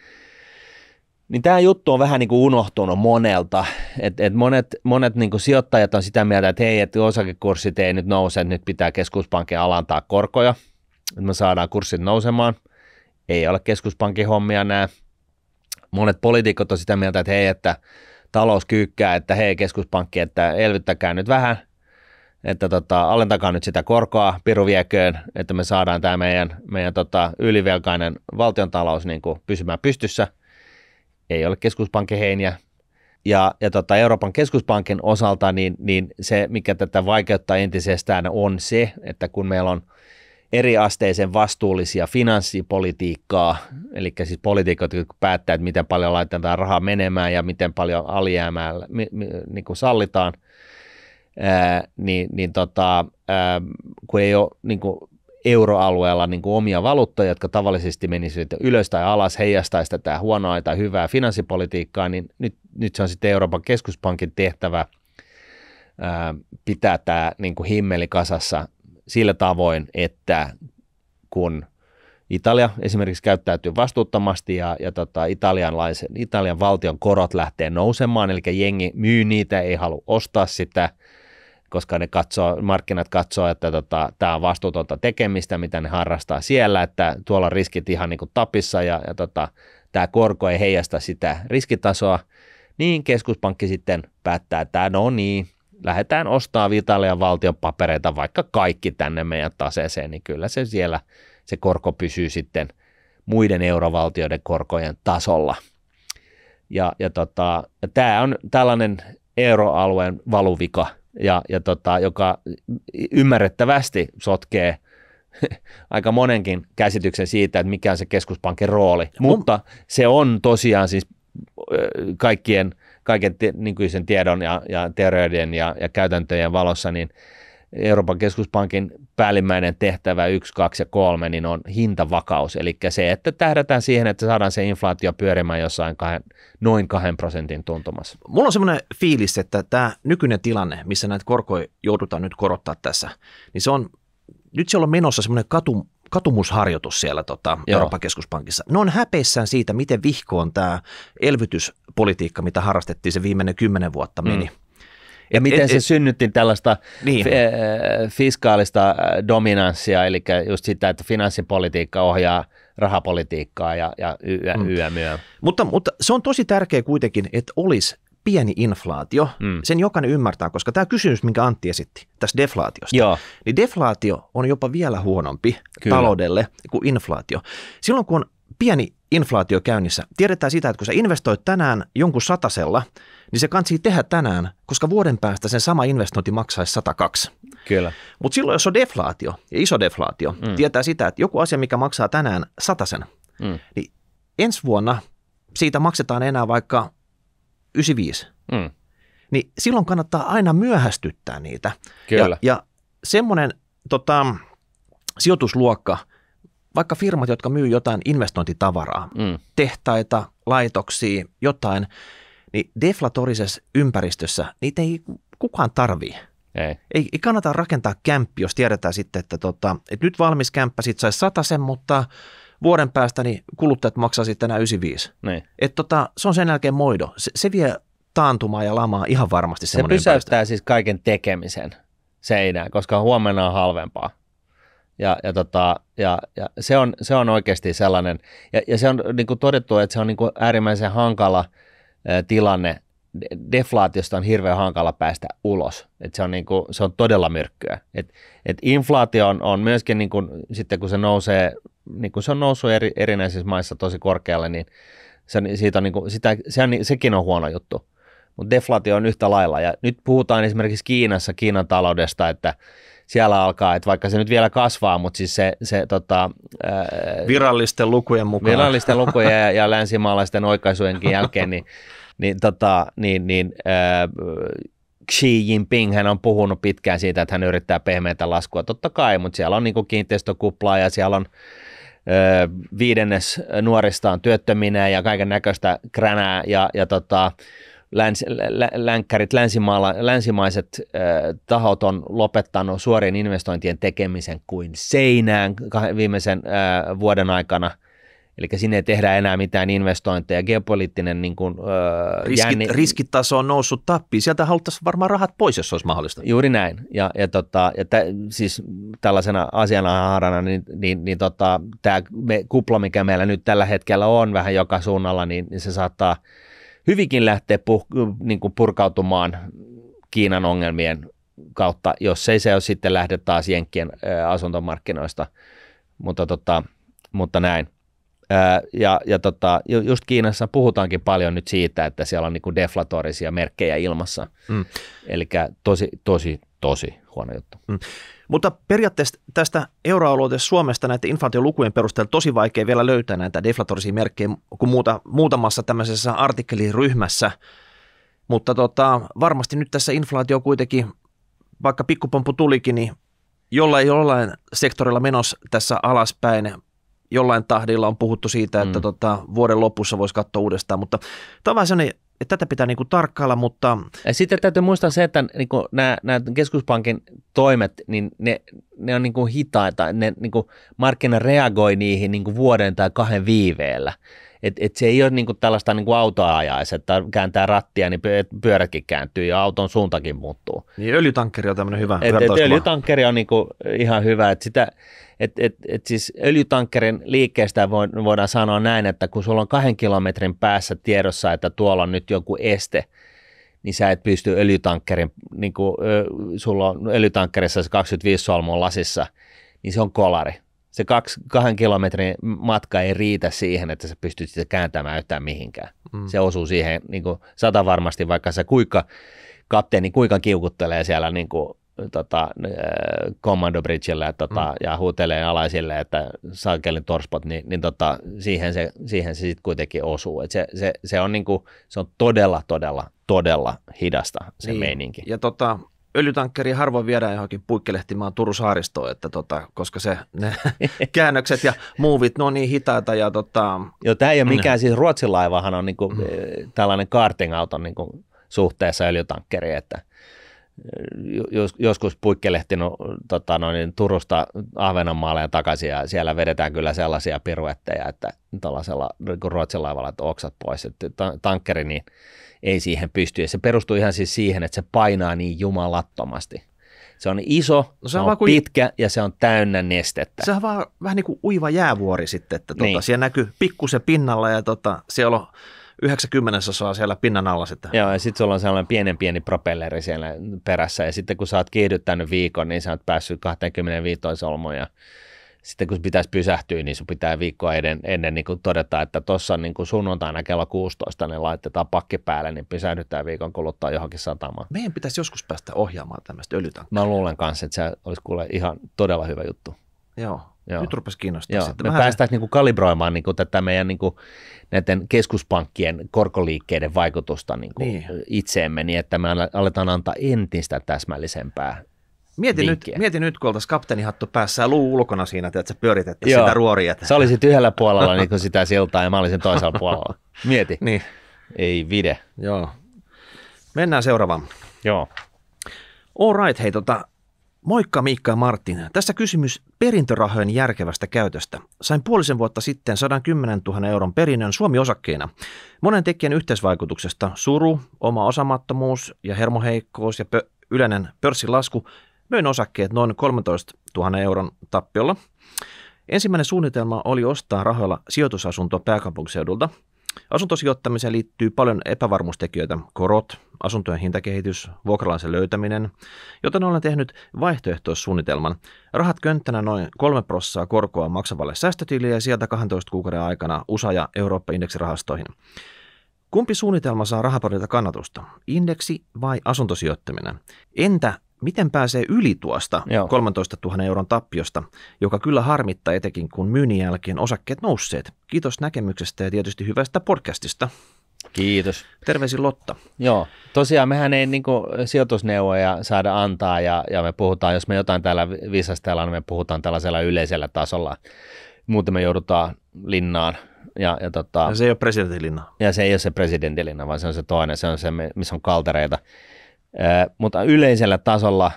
niin tämä juttu on vähän niin kuin unohtunut monelta. Et, et monet monet niin kuin sijoittajat on sitä mieltä, että hei, että osakekurssit ei nyt nouse, että nyt pitää keskuspankin alantaa korkoja, että me saadaan kurssit nousemaan. Ei ole keskuspankin hommia nämä. Monet poliitikot on sitä mieltä, että hei, että talous kyykkää, että hei keskuspankki, että elvyttäkää nyt vähän, että tota, alentakaa nyt sitä korkoa piruvieköön, että me saadaan tämä meidän, meidän tota, ylivelkainen valtiontalous niin kuin pysymään pystyssä. Ei ole keskuspankin heiniä. Ja, ja tota, Euroopan keskuspankin osalta niin, niin se, mikä tätä vaikeuttaa entisestään on se, että kun meillä on – eriasteisen vastuullisia finanssipolitiikkaa, eli siis poliitikot, jotka päättää, että miten paljon laitetaan rahaa menemään ja miten paljon alijäämää niin kuin sallitaan, ää, niin, niin tota, ää, kun ei ole niin kuin euroalueella niin kuin omia valuuttoja, jotka tavallisesti menisivät ylös tai alas, heijastaisi tätä huonoa tai hyvää finanssipolitiikkaa, niin nyt, nyt se on sitten Euroopan keskuspankin tehtävä – pitää tämä niin kuin himmeli kasassa sillä tavoin, että kun Italia esimerkiksi käyttäytyy vastuuttomasti ja, ja tota, italianlaisen, Italian valtion korot lähtee nousemaan, eli jengi myy niitä, ei halua ostaa sitä, koska ne katsoo, markkinat katsoo, että tota, tämä on vastuutonta tekemistä, mitä ne harrastaa siellä, että tuolla on riskit ihan niin kuin tapissa ja, ja tota, tämä korko ei heijasta sitä riskitasoa, niin keskuspankki sitten päättää, että no niin, lähdetään ostamaan Vitalian valtion papereita vaikka kaikki tänne meidän taseeseen, niin kyllä se siellä se korko pysyy sitten muiden eurovaltioiden korkojen tasolla. Ja, ja, tota, ja tämä on tällainen euroalueen valuvika, ja, ja tota, joka ymmärrettävästi sotkee [LAUGHS] – aika monenkin käsityksen siitä, että mikä on se keskuspankin rooli. Mutta se on tosiaan siis kaikkien – kaiken t- nykyisen tiedon ja, ja teorioiden ja, ja käytäntöjen valossa, niin Euroopan keskuspankin päällimmäinen tehtävä 1, 2 ja 3 niin on hintavakaus, eli se, että tähdätään siihen, että saadaan se inflaatio pyörimään jossain kahden, noin kahden prosentin tuntumassa. Mulla on semmoinen fiilis, että tämä nykyinen tilanne, missä näitä korkoja joudutaan nyt korottaa tässä, niin se on, nyt siellä on menossa semmoinen katu, katumusharjoitus siellä tota, Euroopan keskuspankissa. Ne on häpeissään siitä, miten vihkoon tämä elvytyspolitiikka, mitä harrastettiin se viimeinen kymmenen vuotta meni. Mm. Ja miten et, se synnytti tällaista niin. f- eh, fiskaalista eh, dominanssia, eli just sitä, että finanssipolitiikka ohjaa rahapolitiikkaa ja, ja yö, mm. Mutta, mutta se on tosi tärkeä kuitenkin, että olisi pieni inflaatio, mm. sen jokainen ymmärtää, koska tämä kysymys, minkä Antti esitti tästä deflaatiosta, Joo. niin deflaatio on jopa vielä huonompi Kyllä. taloudelle kuin inflaatio. Silloin kun on pieni inflaatio käynnissä, tiedetään sitä, että kun sä investoit tänään jonkun satasella, niin se kansi tehdä tänään, koska vuoden päästä sen sama investointi maksaisi 102. Kyllä. Mutta silloin, jos on deflaatio, ja iso deflaatio, mm. tietää sitä, että joku asia, mikä maksaa tänään sen, mm. niin ensi vuonna siitä maksetaan enää vaikka 95. Mm. Niin silloin kannattaa aina myöhästyttää niitä. Kyllä. Ja, ja semmoinen tota, sijoitusluokka, vaikka firmat, jotka myy jotain investointitavaraa, mm. tehtaita, laitoksia, jotain, niin deflatorisessa ympäristössä niitä ei kukaan tarvii. Ei. ei. kannata rakentaa kämppi, jos tiedetään sitten, että, tota, että nyt valmis kämppä, sit saisi sen, mutta vuoden päästä niin kuluttajat maksaa sitten enää 95. Niin. Et tota, se on sen jälkeen moido. Se, se vie taantumaa ja lamaa ihan varmasti. Se pysäyttää ympäristö. siis kaiken tekemisen seinään, koska huomenna on halvempaa. Ja, ja, tota, ja, ja se, on, se on oikeasti sellainen, ja, ja se on niin kuin todettu, että se on niin kuin äärimmäisen hankala tilanne deflaatiosta on hirveän hankala päästä ulos. Et se, on niinku, se on todella myrkkyä. Et, et inflaatio on, on myöskin, niinku, sitten kun se nousee, niin kuin se on noussut eri, erinäisissä maissa tosi korkealle, niin se, siitä on niinku, sitä, se on, sekin on huono juttu. Mutta deflaatio on yhtä lailla. Ja nyt puhutaan esimerkiksi Kiinassa, Kiinan taloudesta, että siellä alkaa, että vaikka se nyt vielä kasvaa, mutta siis se, se tota, ää, virallisten lukujen mukaan. Virallisten lukujen ja, ja länsimaalaisten oikaisujenkin jälkeen, niin [LAUGHS] niin, tota, niin, niin äh, Xi Jinping hän on puhunut pitkään siitä, että hän yrittää pehmeitä laskua, totta kai, mutta siellä on niin kiinteistökuplaa ja siellä on äh, viidennes nuoristaan työttöminä ja kaiken näköistä kränää ja, ja tota, läns, lä, länkkärit, länsimaala, länsimaiset ö, tahot on lopettanut suorien investointien tekemisen kuin seinään viimeisen ö, vuoden aikana – Eli sinne ei tehdä enää mitään investointeja. Geopoliittinen niin kuin, öö, Riskit, jänni... riskitaso on noussut tappiin. Sieltä haluttaisiin varmaan rahat pois, jos se olisi mahdollista. Juuri näin. Ja, ja, tota, ja tä, siis tällaisena asiana haarana, niin, niin, niin tota, tämä me, kupla, mikä meillä nyt tällä hetkellä on vähän joka suunnalla, niin, niin se saattaa hyvinkin lähteä puh, niin kuin purkautumaan Kiinan ongelmien kautta, jos ei se ole sitten lähde taas Jenkkien asuntomarkkinoista. Mutta, tota, mutta näin. Ja, ja tota, just Kiinassa puhutaankin paljon nyt siitä, että siellä on niin deflatorisia merkkejä ilmassa. Mm. Eli tosi, tosi, tosi huono juttu. Mm. Mutta periaatteessa tästä euroalueesta Suomesta näiden inflaatiolukujen perusteella tosi vaikea vielä löytää näitä deflatorisia merkkejä kuin muuta, muutamassa tämmöisessä artikkeliryhmässä. Mutta tota, varmasti nyt tässä inflaatio kuitenkin, vaikka pikkupompu tulikin, niin jollain, jollain sektorilla menossa tässä alaspäin jollain tahdilla on puhuttu siitä, että mm. tota, vuoden lopussa voisi katsoa uudestaan, mutta tämä on että tätä pitää niinku tarkkailla, mutta... Ja sitten täytyy muistaa se, että niinku nämä, nämä keskuspankin toimet, niin ne, ne on niinku hitaita. Ne, niinku markkina reagoi niihin niinku vuoden tai kahden viiveellä. Et, et se ei ole niinku tällaista niinku autoa ajaisi, että kääntää rattia, niin pyöräkin kääntyy ja auton suuntakin muuttuu. Niin öljytankkeri on tämmöinen hyvä. Et, et öljytankkeri on niinku ihan hyvä. että sitä, et, et, et siis öljytankkerin liikkeestä voidaan sanoa näin, että kun sulla on kahden kilometrin päässä tiedossa, että tuolla on nyt joku este, niin sä et pysty öljytankkerin, niin kuin, sulla on öljytankkerissa se 25 solmua lasissa, niin se on kolari. Se kaksi, kahden kilometrin matka ei riitä siihen, että sä pystyt sitä kääntämään yhtään mihinkään. Mm. Se osuu siihen niin kuin sata varmasti, vaikka se kuinka kapteeni kuinka kiukuttelee siellä niin kuin tota, äh, Commando Bridgelle tota, mm. ja huutelee alaisille, että saakelin torspot, niin, niin tota, siihen se, siihen se sitten kuitenkin osuu. Et se, se, se, on niinku, se on todella, todella, todella hidasta se niin. meininki. Ja tota, öljytankkeri harvoin viedään johonkin puikkelehtimaan Turun saaristoon, että tota, koska se, ne [LAUGHS] käännökset ja muuvit, ne on niin hitaita. Ja tota... Joo, tämä ei ole mm. mikään, siis Ruotsin laivahan on niinku, mm. Eh, tällainen kartingauton niinku, suhteessa öljytankkeriin, että – joskus puikkelehtinut no, tota noin, niin, Turusta Ahvenanmaalle ja takaisin ja siellä vedetään kyllä sellaisia piruetteja, että tällaisella niin Ruotsin laivalla että oksat pois, että tankkeri niin ei siihen pysty. Ja se perustuu ihan siis siihen, että se painaa niin jumalattomasti. Se on iso, no se on, on kuin, pitkä ja se on täynnä nestettä. Se on vaan vähän niin kuin uiva jäävuori sitten, että tuota, niin. siellä näkyy pikkusen pinnalla ja tuota, siellä on 90 saa siellä pinnan alla sitä. Joo, ja sitten sulla on sellainen pienen pieni propelleri siellä perässä, ja sitten kun sä oot kiihdyttänyt viikon, niin sä oot päässyt 25 solmuun, ja sitten kun pitäisi pysähtyä, niin sun pitää viikkoa ennen, ennen niin kuin todeta, että tuossa niin kuin sunnuntaina kello 16, niin laitetaan pakki päälle, niin pysähdytään viikon kuluttaa johonkin satamaan. Meidän pitäisi joskus päästä ohjaamaan tämmöistä öljytankkaa. Mä luulen kanssa, että se olisi kuule ihan todella hyvä juttu. Joo, Joo. Nyt rupesi kiinnostaa. Joo. Me vähän... päästään niinku kalibroimaan kuin niinku tätä meidän kuin niinku näiden keskuspankkien korkoliikkeiden vaikutusta niin niin. itseemme niin, että me aletaan antaa entistä täsmällisempää Mieti nyt, mieti nyt, kun oltaisiin kapteenihattu päässä ja luu ulkona siinä, että sä pyöritettäisiin sitä ruoria. Sä olisit yhdellä puolella niin kuin sitä siltaa ja mä olisin toisella puolella. Mieti. [LAUGHS] niin. Ei vide. Joo. Mennään seuraavaan. Joo. All right, hei tota, Moikka Miikka ja Martin. Tässä kysymys perintörahojen järkevästä käytöstä. Sain puolisen vuotta sitten 110 000 euron perinnön suomi osakkeena Monen tekijän yhteisvaikutuksesta suru, oma osamattomuus ja hermoheikkous ja pö- yleinen pörssilasku möin osakkeet noin 13 000 euron tappiolla. Ensimmäinen suunnitelma oli ostaa rahoilla sijoitusasunto pääkaupunkiseudulta – Asuntosijoittamiseen liittyy paljon epävarmuustekijöitä, korot, asuntojen hintakehitys, vuokralaisen löytäminen, joten olen tehnyt vaihtoehtoissuunnitelman. Rahat könttänä noin 3 prossaa korkoa maksavalle säästötilille ja sieltä 12 kuukauden aikana USA- ja Eurooppa-indeksirahastoihin. Kumpi suunnitelma saa rahapodilta kannatusta? Indeksi vai asuntosijoittaminen? Entä miten pääsee yli tuosta Joo. 13 000 euron tappiosta, joka kyllä harmittaa etenkin, kun myynnin jälkeen osakkeet nousseet. Kiitos näkemyksestä ja tietysti hyvästä podcastista. Kiitos. Terveisin Lotta. Joo, tosiaan mehän ei niin kuin, sijoitusneuvoja saada antaa ja, ja me puhutaan, jos me jotain täällä visastellaan, niin me puhutaan tällaisella yleisellä tasolla. Muuten me joudutaan linnaan ja, ja, tota, ja se ei ole presidentilinna. Ja se ei ole se presidentilinna, vaan se on se toinen, se on se, missä on kaltereita mutta yleisellä tasolla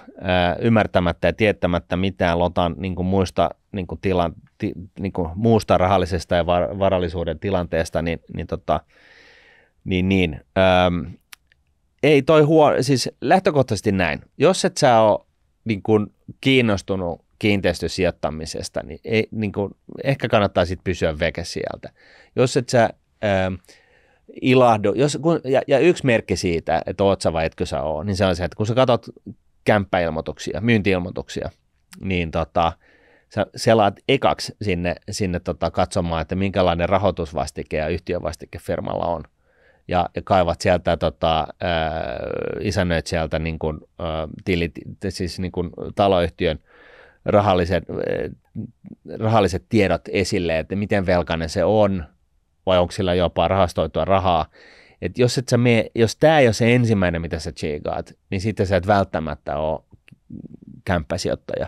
ymmärtämättä ja tietämättä mitään Lotan niin kuin muista niin kuin tilan, ti, niin kuin muusta rahallisesta ja varallisuuden tilanteesta, niin, niin, tota, niin, niin öm, ei toi huo, siis lähtökohtaisesti näin. Jos et sä ole niin kuin kiinnostunut kiinteistösijoittamisesta, niin, ei, niin kuin, ehkä kannattaa sit pysyä veke sieltä. Jos et sä öm, ilahdu, jos, kun, ja, ja, yksi merkki siitä, että oot sä vai etkö sä oo, niin se on se, että kun sä katsot kämppäilmoituksia, myyntiilmoituksia, niin tota, sä selaat ekaksi sinne, sinne tota, katsomaan, että minkälainen rahoitusvastike ja yhtiövastike firmalla on. Ja, ja kaivat sieltä, tota, ää, äh, isännöit sieltä niin kun, ää, äh, tilit, siis niin kun taloyhtiön rahalliset, ää, äh, rahalliset tiedot esille, että miten velkainen se on – vai onko sillä jopa rahastoitua rahaa. Et jos, et sä mee, jos tämä ei ole se ensimmäinen, mitä sä tsiigaat, niin sitten sä et välttämättä ole kämppäsijoittaja.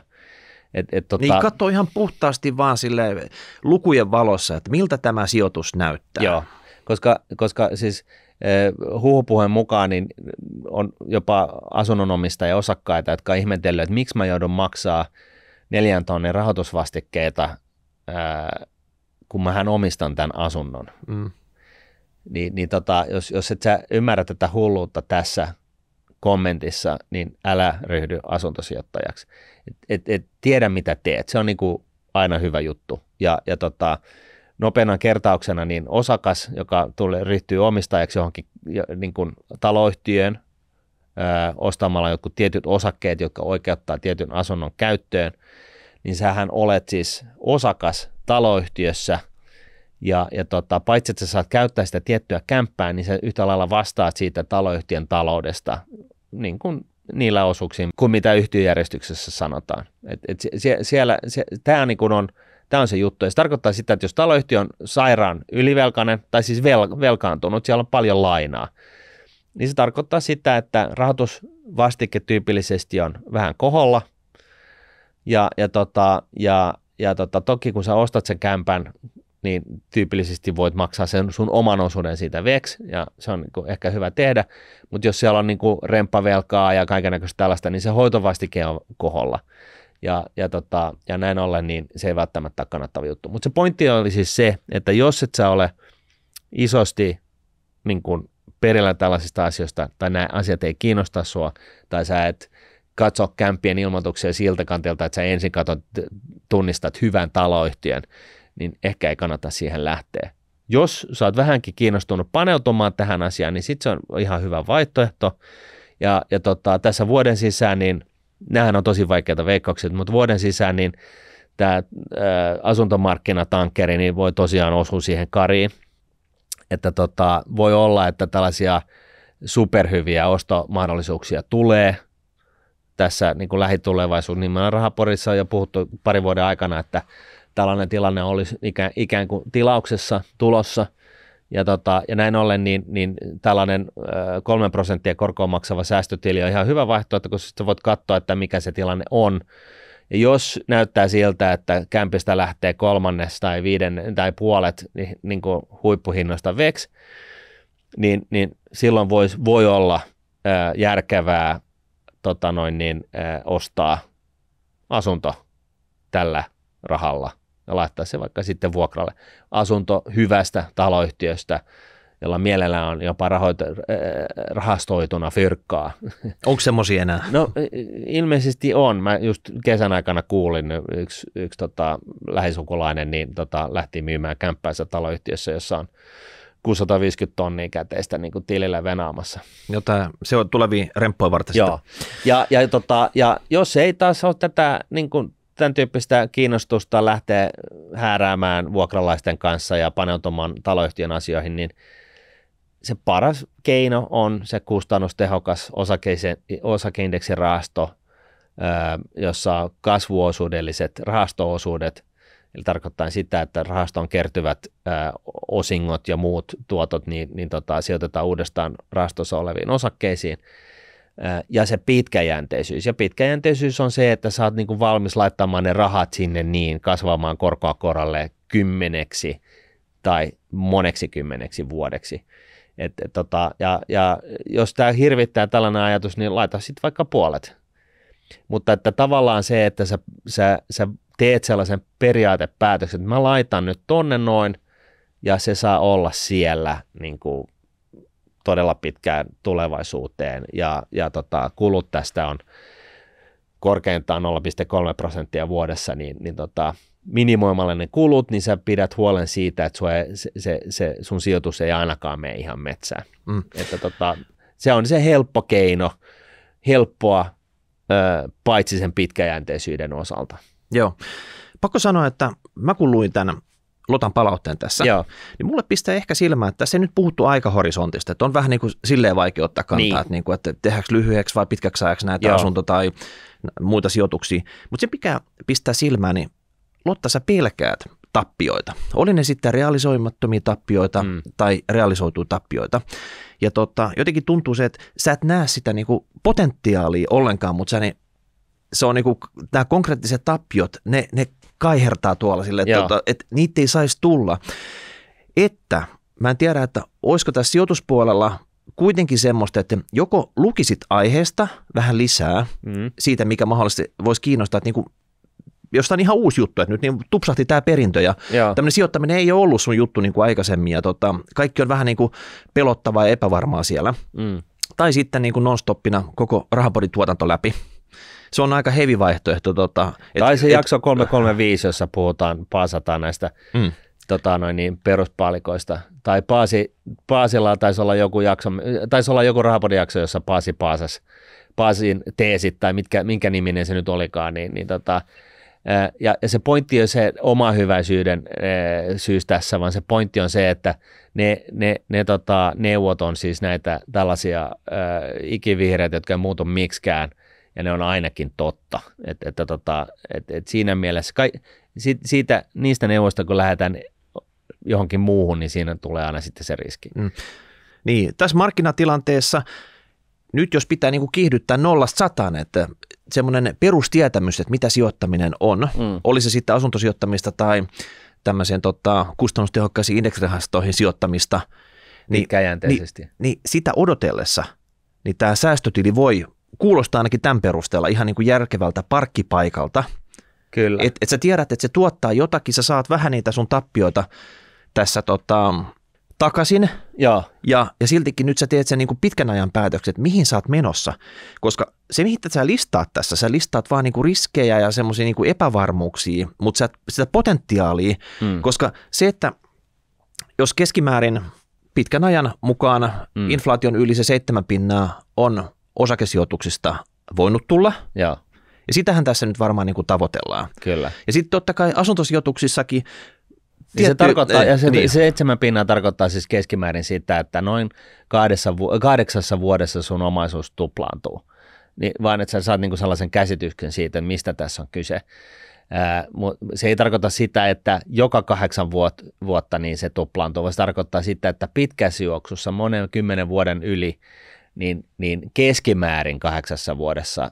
Et, et, tota... Niin katso ihan puhtaasti vaan sille lukujen valossa, että miltä tämä sijoitus näyttää. Joo, koska, koska siis eh, huhupuheen mukaan niin on jopa asunnonomista ja osakkaita, jotka on ihmetellyt, että miksi mä joudun maksaa neljän tonnin rahoitusvastikkeita ää, kun mähän omistan tämän asunnon. Mm. Niin, niin tota, jos, jos et sä ymmärrä tätä hulluutta tässä kommentissa, niin älä ryhdy asuntosijoittajaksi. Et, et, et tiedä, mitä teet. Se on niin kuin aina hyvä juttu. Ja, ja tota, nopeana kertauksena niin osakas, joka tulee, ryhtyy omistajaksi johonkin niin kuin taloyhtiöön, ö, ostamalla jotkut tietyt osakkeet, jotka oikeuttaa tietyn asunnon käyttöön, niin sähän olet siis osakas taloyhtiössä ja, ja tota, paitsi että sä saat käyttää sitä tiettyä kämppää, niin sä yhtä lailla vastaat siitä taloyhtiön taloudesta niin kuin niillä osuuksiin, kuin mitä yhtiöjärjestyksessä sanotaan. Et, et sie, siellä, sie, tämä niin on, tää on se juttu. Ja se tarkoittaa sitä, että jos taloyhtiö on sairaan ylivelkainen, tai siis vel, velkaantunut, siellä on paljon lainaa, niin se tarkoittaa sitä, että rahoitusvastike tyypillisesti on vähän koholla, ja, ja, tota, ja ja tota, toki kun sä ostat sen kämpän, niin tyypillisesti voit maksaa sen sun oman osuuden siitä veksi, ja se on niin kuin ehkä hyvä tehdä, mutta jos siellä on niin kuin remppavelkaa ja kaikenlaista tällaista, niin se hoitovastike on koholla. Ja, ja, tota, ja näin ollen, niin se ei välttämättä kannattava juttu. Mutta se pointti oli siis se, että jos et sä ole isosti niin kuin perillä tällaisista asioista, tai nämä asiat ei kiinnosta sua, tai sä et katso kämpien ilmoituksia siltä kantilta, että sä ensin katot, tunnistat hyvän taloyhtiön, niin ehkä ei kannata siihen lähteä. Jos sä oot vähänkin kiinnostunut paneutumaan tähän asiaan, niin sitten se on ihan hyvä vaihtoehto. Ja, ja tota, tässä vuoden sisään, niin nämähän on tosi vaikeita veikkauksia, mutta vuoden sisään, niin tämä asuntomarkkinatankkeri niin voi tosiaan osua siihen kariin. Että tota, voi olla, että tällaisia superhyviä ostomahdollisuuksia tulee – tässä niin kuin lähitulevaisuudessa. niin meillä Rahaporissa on jo puhuttu pari vuoden aikana, että tällainen tilanne olisi ikään, ikään kuin tilauksessa tulossa – ja, tota, ja näin ollen niin, niin tällainen kolmen prosenttia korkoa maksava säästötili on ihan hyvä vaihtoehto, kun sitten voit katsoa, että mikä se tilanne on. Ja jos näyttää siltä, että kämpistä lähtee kolmannes tai viiden tai puolet niin, niin kuin huippuhinnoista veksi, niin, niin silloin vois, voi olla ää, järkevää tota noin, niin, äh, ostaa asunto tällä rahalla ja laittaa se vaikka sitten vuokralle. Asunto hyvästä taloyhtiöstä, jolla mielellään on jopa rahoit- rahastoituna fyrkkaa. [LAUGHS] Onko semmoisia enää? No ilmeisesti on. Mä just kesän aikana kuulin, yksi, yksi tota, lähisukulainen niin, tota, lähti myymään kämppäänsä taloyhtiössä, jossa on 650 tonnia käteistä niin kuin tilillä venaamassa. Jota se on tuleviin remppoja varten Joo. Ja, ja, tota, ja, jos ei taas ole tätä niin kuin tämän tyyppistä kiinnostusta lähteä hääräämään vuokralaisten kanssa ja paneutumaan taloyhtiön asioihin, niin se paras keino on se kustannustehokas osakeisen, jossa jossa kasvuosuudelliset rahastoosuudet Eli tarkoittaa sitä, että rahastoon kertyvät ö, osingot ja muut tuotot niin, niin tota, sijoitetaan uudestaan rahastossa oleviin osakkeisiin. Ö, ja se pitkäjänteisyys. Ja pitkäjänteisyys on se, että sä oot niinku valmis laittamaan ne rahat sinne niin kasvamaan korkoa koralle kymmeneksi tai moneksi kymmeneksi vuodeksi. Et, et, tota, ja, ja jos tämä hirvittää tällainen ajatus, niin laita sitten vaikka puolet. Mutta että tavallaan se, että sä, sä, sä teet sellaisen periaatepäätöksen, että mä laitan nyt tonne noin ja se saa olla siellä niin kuin todella pitkään tulevaisuuteen ja, ja tota, kulut tästä on korkeintaan 0,3 prosenttia vuodessa, niin, niin tota, minimoimalla ne kulut, niin sä pidät huolen siitä, että se, se, se, sun sijoitus ei ainakaan mene ihan metsään. Mm. Että tota, se on se helppo keino, helppoa ö, paitsi sen pitkäjänteisyyden osalta. Joo. Pakko sanoa, että mä kun luin tämän Lotan palautteen tässä, Joo. niin mulle pistää ehkä silmään, että se ei nyt puhuttu aikahorisontista, että on vähän niin kuin silleen vaikea ottaa kantaa, niin. Että, niin kuin, että tehdäänkö lyhyeksi vai pitkäksi ajaksi näitä Joo. asunto- tai muita sijoituksia. Mutta se mikä pistää silmään, niin Lotta sä pelkäät tappioita. Oli ne sitten realisoimattomia tappioita mm. tai realisoituu tappioita. Ja tota, jotenkin tuntuu se, että sä et näe sitä niinku potentiaalia ollenkaan, mutta sä niin se on niinku, nämä konkreettiset tappiot, ne, ne kaihertaa tuolla sille, että tota, et niitä ei saisi tulla. Että mä en tiedä, että olisiko tässä sijoituspuolella kuitenkin semmoista, että joko lukisit aiheesta vähän lisää mm. siitä, mikä mahdollisesti voisi kiinnostaa, että niinku, jostain ihan uusi juttu, että nyt niin tupsahti tämä perintö ja Joo. tämmöinen sijoittaminen ei ole ollut sun juttu niin kuin aikaisemmin ja tota, kaikki on vähän niin kuin pelottavaa ja epävarmaa siellä. Mm. Tai sitten niin kuin nonstoppina koko rahapodin tuotanto läpi se on aika hevi vaihtoehto. Tota, et, tai se et, jakso 335, jossa puhutaan, paasataan näistä mm. tota, noin niin, peruspalikoista. Tai Paasi, Paasilla taisi olla joku, jakso, taisi olla joku rahapodijakso, jossa Paasi paasas. Paasin teesit tai mitkä, minkä niminen se nyt olikaan, niin, niin tota, ja, ja se pointti on se oma hyväisyyden syys tässä, vaan se pointti on se, että ne, ne, ne tota, neuvot on siis näitä tällaisia ikivihreitä, jotka ei muutu miksikään – ja ne on ainakin totta. Et, että tota, et, et siinä mielessä, kai, siitä, niistä neuvoista kun lähdetään johonkin muuhun, niin siinä tulee aina sitten se riski. Mm. Niin, tässä markkinatilanteessa nyt jos pitää niin kuin kiihdyttää nollasta sataan, että semmoinen perustietämys, että mitä sijoittaminen on, mm. oli se sitten asuntosijoittamista tai tämmöiseen tota, kustannustehokkaisiin indeksirahastoihin sijoittamista. Niin, niin, niin, sitä odotellessa, niin tämä säästötili voi kuulostaa ainakin tämän perusteella ihan niin kuin järkevältä parkkipaikalta. Kyllä. Et, et sä tiedät, että se tuottaa jotakin, sä saat vähän niitä sun tappioita tässä tota, takaisin. Ja. Ja, ja siltikin nyt sä teet sen niin kuin pitkän ajan päätökset, mihin sä oot menossa. Koska se, mihin sä listaat tässä, sä listaat vaan niin kuin riskejä ja semmoisia niin epävarmuuksia, mutta sä, sitä potentiaalia, mm. koska se, että jos keskimäärin pitkän ajan mukaan mm. inflaation yli se seitsemän pinnaa on osakesijoituksista voinut tulla. Ja, ja sitähän tässä nyt varmaan niin kuin tavoitellaan. Kyllä. Ja sitten totta kai asuntosijoituksissakin niin Tietty, se tarkoittaa, ja se, niin. se seitsemän pinnaa tarkoittaa siis keskimäärin sitä, että noin kahdessa, kahdeksassa vuodessa sun omaisuus tuplaantuu. Niin, vaan että sä saat kuin niinku sellaisen käsityksen siitä, mistä tässä on kyse. Ää, se ei tarkoita sitä, että joka kahdeksan vuot, vuotta niin se tuplaantuu, vaan se tarkoittaa sitä, että pitkässä juoksussa monen kymmenen vuoden yli niin, niin keskimäärin kahdeksassa vuodessa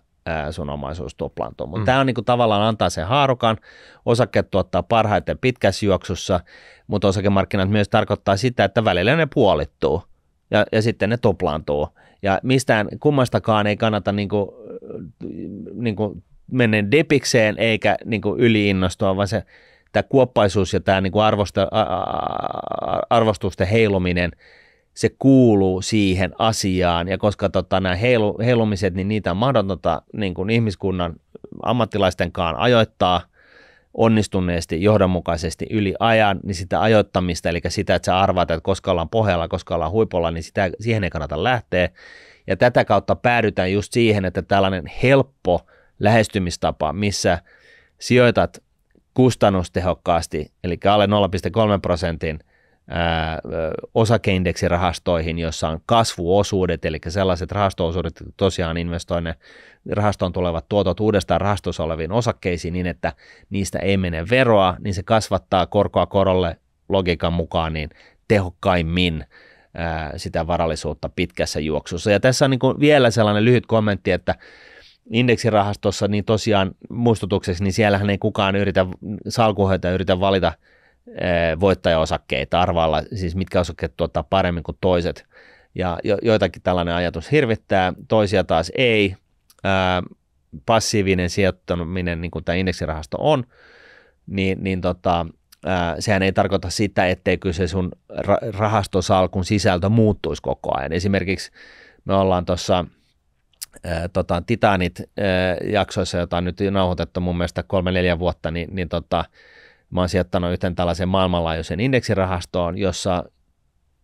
sun omaisuus tuplaantuu. Mutta mm. tämä on niinku tavallaan antaa sen haarukan, osakkeet tuottaa parhaiten pitkässä juoksussa, mutta osakemarkkinat myös tarkoittaa sitä, että välillä ne puolittuu ja, ja sitten ne tuplaantuu. Ja mistään kummastakaan ei kannata niinku, äh, niinku mennä depikseen eikä niinku yliinnostua, vaan se tämä kuoppaisuus ja tämä niinku arvosta, arvostusten heiluminen – se kuuluu siihen asiaan ja koska tota, nämä heilu, heilumiset, niin niitä on mahdotonta niin kuin ihmiskunnan ammattilaistenkaan ajoittaa onnistuneesti, johdonmukaisesti yli ajan, niin sitä ajoittamista, eli sitä, että sä arvaat, että koska ollaan pohjalla, koska ollaan huipolla, niin sitä, siihen ei kannata lähteä. Ja tätä kautta päädytään just siihen, että tällainen helppo lähestymistapa, missä sijoitat kustannustehokkaasti, eli alle 0,3 prosentin – osakeindeksirahastoihin, jossa on kasvuosuudet, eli sellaiset rahastoosuudet tosiaan investoinne, ne rahastoon tulevat tuotot uudestaan rahastossa oleviin osakkeisiin niin, että niistä ei mene veroa, niin se kasvattaa korkoa korolle logiikan mukaan niin tehokkaimmin ää, sitä varallisuutta pitkässä juoksussa. Ja tässä on niin vielä sellainen lyhyt kommentti, että indeksirahastossa, niin tosiaan muistutukseksi, niin siellähän ei kukaan yritä, salkuhoitaja yritä valita – Eh, voittajaosakkeita arvailla, siis mitkä osakkeet tuottaa paremmin kuin toiset. Ja jo, joitakin tällainen ajatus hirvittää, toisia taas ei. Ää, passiivinen sijoittaminen, niin kuin tämä indeksirahasto on, niin, niin tota, ää, sehän ei tarkoita sitä, etteikö se sun ra- rahastosalkun sisältö muuttuisi koko ajan. Esimerkiksi me ollaan tuossa tota, Titanit-jaksoissa, jota on nyt nauhoitettu mun mielestä kolme-neljä vuotta, niin, niin tota, Mä oon sijoittanut yhteen tällaisen maailmanlaajuisen indeksirahastoon, jossa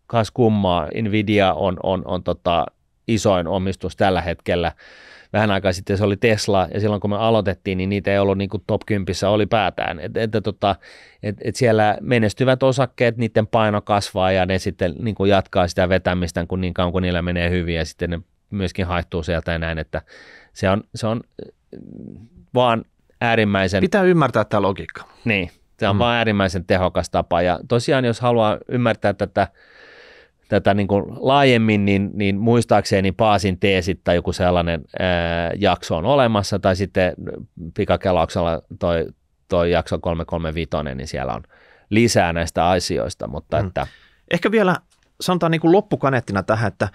kas kummaa, Nvidia on, on, on tota, isoin omistus tällä hetkellä. Vähän aikaa sitten se oli Tesla, ja silloin kun me aloitettiin, niin niitä ei ollut niin top 10 oli päätään. Et, et, tota, et, et siellä menestyvät osakkeet, niiden paino kasvaa, ja ne sitten niin kuin jatkaa sitä vetämistä, kun niin kauan kun niillä menee hyvin, ja sitten ne myöskin haihtuu sieltä ja näin, että se on, se on mm, vaan äärimmäisen... Pitää ymmärtää tämä logiikka. Niin, se on mm. vaan äärimmäisen tehokas tapa ja tosiaan jos haluaa ymmärtää tätä tätä niin kuin laajemmin, niin, niin muistaakseni Paasin teesit tai joku sellainen ää, jakso on olemassa, tai sitten pikakelauksella toi, toi jakso 335, niin siellä on lisää näistä asioista. Mutta mm. että... Ehkä vielä sanotaan niin kuin loppukaneettina tähän, että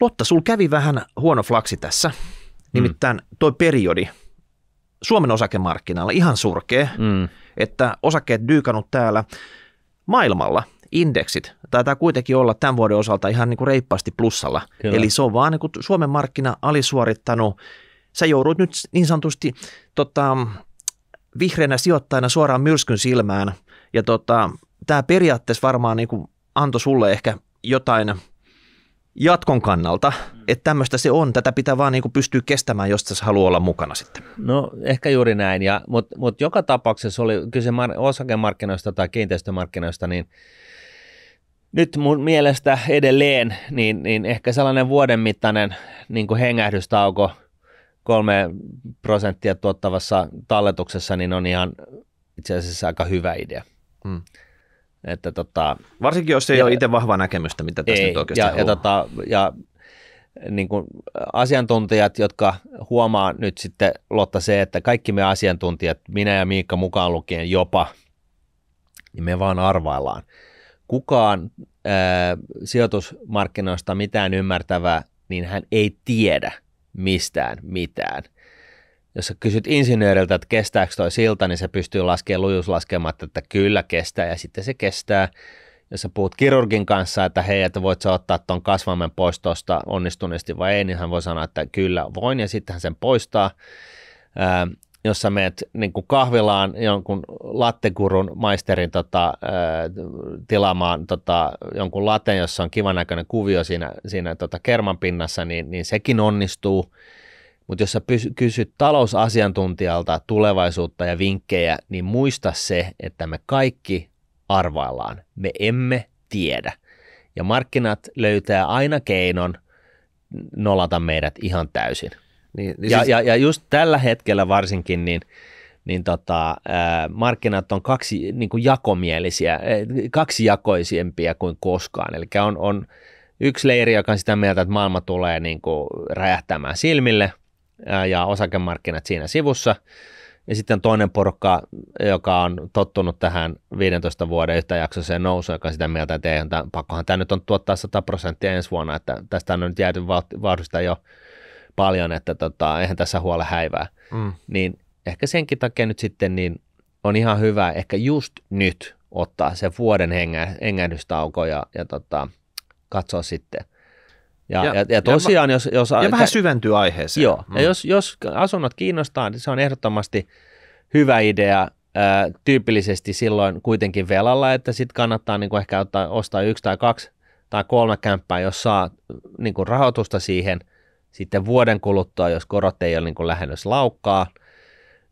Lotta, sul kävi vähän huono flaksi tässä, mm. nimittäin mm. toi periodi, Suomen osakemarkkinalla ihan surkea, mm. että osakkeet dyykanut täällä maailmalla – indeksit taitaa kuitenkin olla tämän vuoden osalta ihan niin kuin reippaasti plussalla. Kyllä. Eli se on vaan niin kuin Suomen markkina alisuorittanut. Sä joudut nyt niin sanotusti tota, vihreänä sijoittajana suoraan myrskyn silmään. Ja tota, tämä periaatteessa varmaan niin kuin antoi sulle ehkä jotain – jatkon kannalta, että tämmöistä se on, tätä pitää vaan niin pystyä kestämään, jos tässä haluaa olla mukana sitten. No ehkä juuri näin, mutta mut joka tapauksessa oli kyse mar- osakemarkkinoista tai kiinteistömarkkinoista, niin nyt mun mielestä edelleen, niin, niin ehkä sellainen vuoden mittainen niin kuin hengähdystauko kolme prosenttia tuottavassa talletuksessa, niin on ihan itse asiassa aika hyvä idea. Hmm. Että tota, Varsinkin jos ei ja, ole itse vahvaa näkemystä, mitä tästä ei, nyt oikeasti ja, ja, tota, ja niin kuin asiantuntijat, jotka huomaa nyt sitten Lotta se, että kaikki me asiantuntijat, minä ja Miikka mukaan lukien jopa, niin me vaan arvaillaan. Kukaan ää, sijoitusmarkkinoista mitään ymmärtävää, niin hän ei tiedä mistään mitään jos sä kysyt insinööriltä, että kestääkö toi silta, niin se pystyy laskemaan lujuuslaskemat, että kyllä kestää ja sitten se kestää. Jos sä puhut kirurgin kanssa, että hei, että voit sä ottaa ton kasvaimen pois tuosta onnistuneesti vai ei, niin hän voi sanoa, että kyllä voin ja sitten hän sen poistaa. Ää, ähm, jos sä meet niin kuin kahvilaan jonkun lattegurun maisterin tota, ää, äh, tilaamaan tota, jonkun laten, jossa on kivan näköinen kuvio siinä, siinä tota kerman pinnassa, niin, niin sekin onnistuu mutta jos sä kysyt talousasiantuntijalta tulevaisuutta ja vinkkejä, niin muista se, että me kaikki arvaillaan. Me emme tiedä. Ja markkinat löytää aina keinon nolata meidät ihan täysin. Niin, niin ja, siis... ja, ja just tällä hetkellä varsinkin, niin niin tota, ää, markkinat on kaksi niin kuin jakomielisiä, jakoisempia kuin koskaan. Eli on, on yksi leiri, joka on sitä mieltä, että maailma tulee niin kuin räjähtämään silmille – ja osakemarkkinat siinä sivussa. Ja sitten toinen porukka, joka on tottunut tähän 15 vuoden yhtäjaksoiseen nousuun, joka sitä mieltä, että ei, pakkohan tämä nyt on tuottaa 100 prosenttia ensi vuonna, että tästä on nyt jääty vauhdista jo paljon, että tota, eihän tässä huole häivää. Mm. Niin ehkä senkin takia nyt sitten niin on ihan hyvä ehkä just nyt ottaa se vuoden hengä, hengähdystauko ja, ja tota, katsoa sitten ja, ja, ja, tosiaan, ja, jos, jos... Ja vähän syventyy aiheeseen. Joo, mm. ja jos, jos asunnot kiinnostaa, niin se on ehdottomasti hyvä idea tyypillisesti silloin kuitenkin velalla, että sitten kannattaa niin kuin ehkä ottaa, ostaa yksi tai kaksi tai kolme kämppää, jos saa niin kuin rahoitusta siihen sitten vuoden kuluttua, jos korot ei ole niin kuin lähennys laukkaa,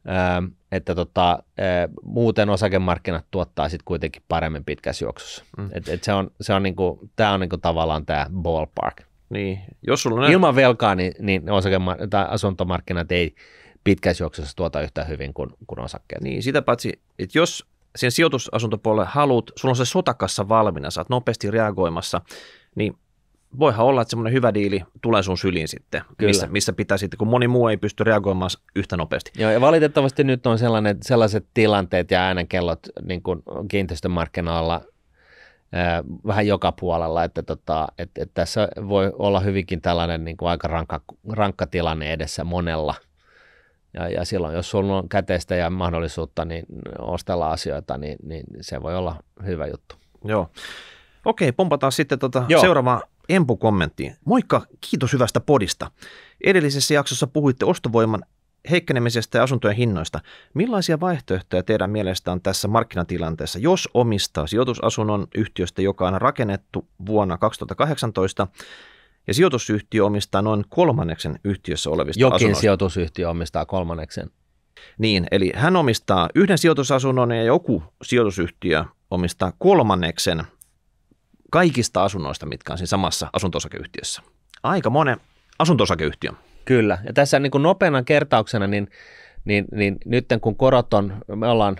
ää, että tota, ää, muuten osakemarkkinat tuottaa sitten kuitenkin paremmin pitkässä juoksussa. Mm. Et, et se on, se on niin kuin, tämä on niin kuin tavallaan tämä ballpark. Niin, jos sulla on... Ilman velkaa, niin, niin osake- tai asuntomarkkinat ei pitkässä juoksussa tuota yhtä hyvin kuin, kuin osakkeet. Niin, sitä paitsi, että jos sen sijoitusasuntopuolelle haluat, sulla on se sotakassa valmiina, sä oot nopeasti reagoimassa, niin voihan olla, että semmoinen hyvä diili tulee sun syliin sitten, missä, missä pitää sitten, kun moni muu ei pysty reagoimaan yhtä nopeasti. Joo, ja valitettavasti nyt on sellainen, sellaiset tilanteet ja äänenkellot niin kuin kiinteistömarkkinoilla, vähän joka puolella, että, tota, että, että tässä voi olla hyvinkin tällainen niin kuin aika rankka, rankka tilanne edessä monella. Ja, ja silloin, jos sulla on käteistä ja mahdollisuutta niin ostella asioita, niin, niin se voi olla hyvä juttu. Joo. Okei, pompataan sitten tota seuraavaan Empu-kommenttiin. Moikka, kiitos hyvästä podista. Edellisessä jaksossa puhuitte ostovoiman heikkenemisestä ja asuntojen hinnoista. Millaisia vaihtoehtoja teidän mielestä on tässä markkinatilanteessa, jos omistaa sijoitusasunnon yhtiöstä, joka on rakennettu vuonna 2018 ja sijoitusyhtiö omistaa noin kolmanneksen yhtiössä olevista Jokin asunnoista? Jokin sijoitusyhtiö omistaa kolmanneksen. Niin, eli hän omistaa yhden sijoitusasunnon ja joku sijoitusyhtiö omistaa kolmanneksen kaikista asunnoista, mitkä on siinä samassa asunto Aika monen asunto Kyllä, ja tässä niin kuin nopeana kertauksena, niin, niin, niin nyt kun korot on, me ollaan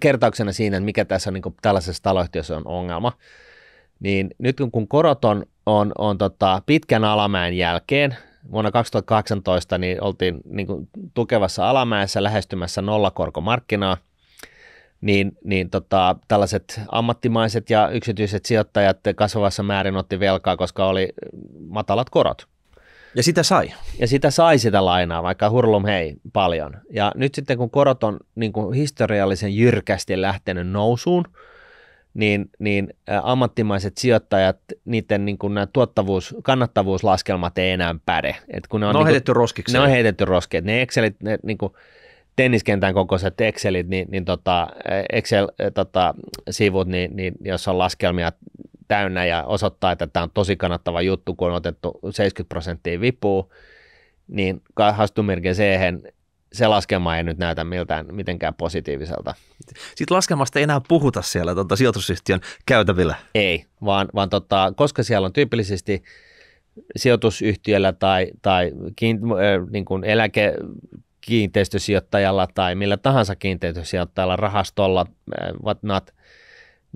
kertauksena siinä, että mikä tässä on niin kuin tällaisessa taloyhtiössä on ongelma, niin nyt kun korot on, on, on tota pitkän alamäen jälkeen, vuonna 2018 niin oltiin niin kuin tukevassa alamäessä lähestymässä nollakorkomarkkinaa, niin, niin tota, tällaiset ammattimaiset ja yksityiset sijoittajat kasvavassa määrin otti velkaa, koska oli matalat korot. Ja sitä sai. Ja sitä sai sitä lainaa, vaikka hurlum hei paljon. Ja nyt sitten kun korot on niin kuin historiallisen jyrkästi lähtenyt nousuun, niin, niin ammattimaiset sijoittajat, niiden niin kuin nämä tuottavuus, kannattavuuslaskelmat ei enää päde. Et kun ne on, ne on niin heitetty roskiksi. Ne on heitetty roskiksi. Ne Excelit, ne, niin kuin, tenniskentän kokoiset Excelit, niin, niin tota, Excel-sivut, tota, niin, niin, jos on laskelmia täynnä ja osoittaa, että tämä on tosi kannattava juttu, kun on otettu 70 prosenttia vipua, niin hastumirke siihen se laskema ei nyt näytä miltään mitenkään positiiviselta. Sitten laskemasta ei enää puhuta siellä tuota, sijoitusyhtiön käytävillä. Ei, vaan, vaan tota, koska siellä on tyypillisesti sijoitusyhtiöllä tai, tai kiin, äh, niin kuin eläke, kiinteistösijoittajalla tai millä tahansa kiinteistösijoittajalla, rahastolla, äh, whatnot,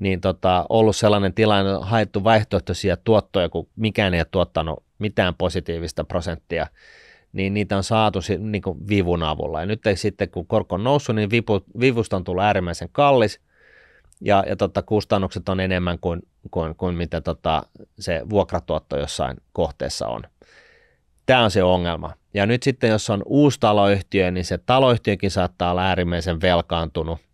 niin tota, ollut sellainen tilanne, on haettu vaihtoehtoisia tuottoja, kun mikään ei ole tuottanut mitään positiivista prosenttia, niin niitä on saatu niin kuin vivun avulla. Ja nyt sitten, kun korko on noussut, niin vipu, vivusta on tullut äärimmäisen kallis, ja, ja tota, kustannukset on enemmän kuin, kuin, kuin mitä tota, se vuokratuotto jossain kohteessa on. Tämä on se ongelma. Ja nyt sitten, jos on uusi taloyhtiö, niin se taloyhtiökin saattaa olla äärimmäisen velkaantunut –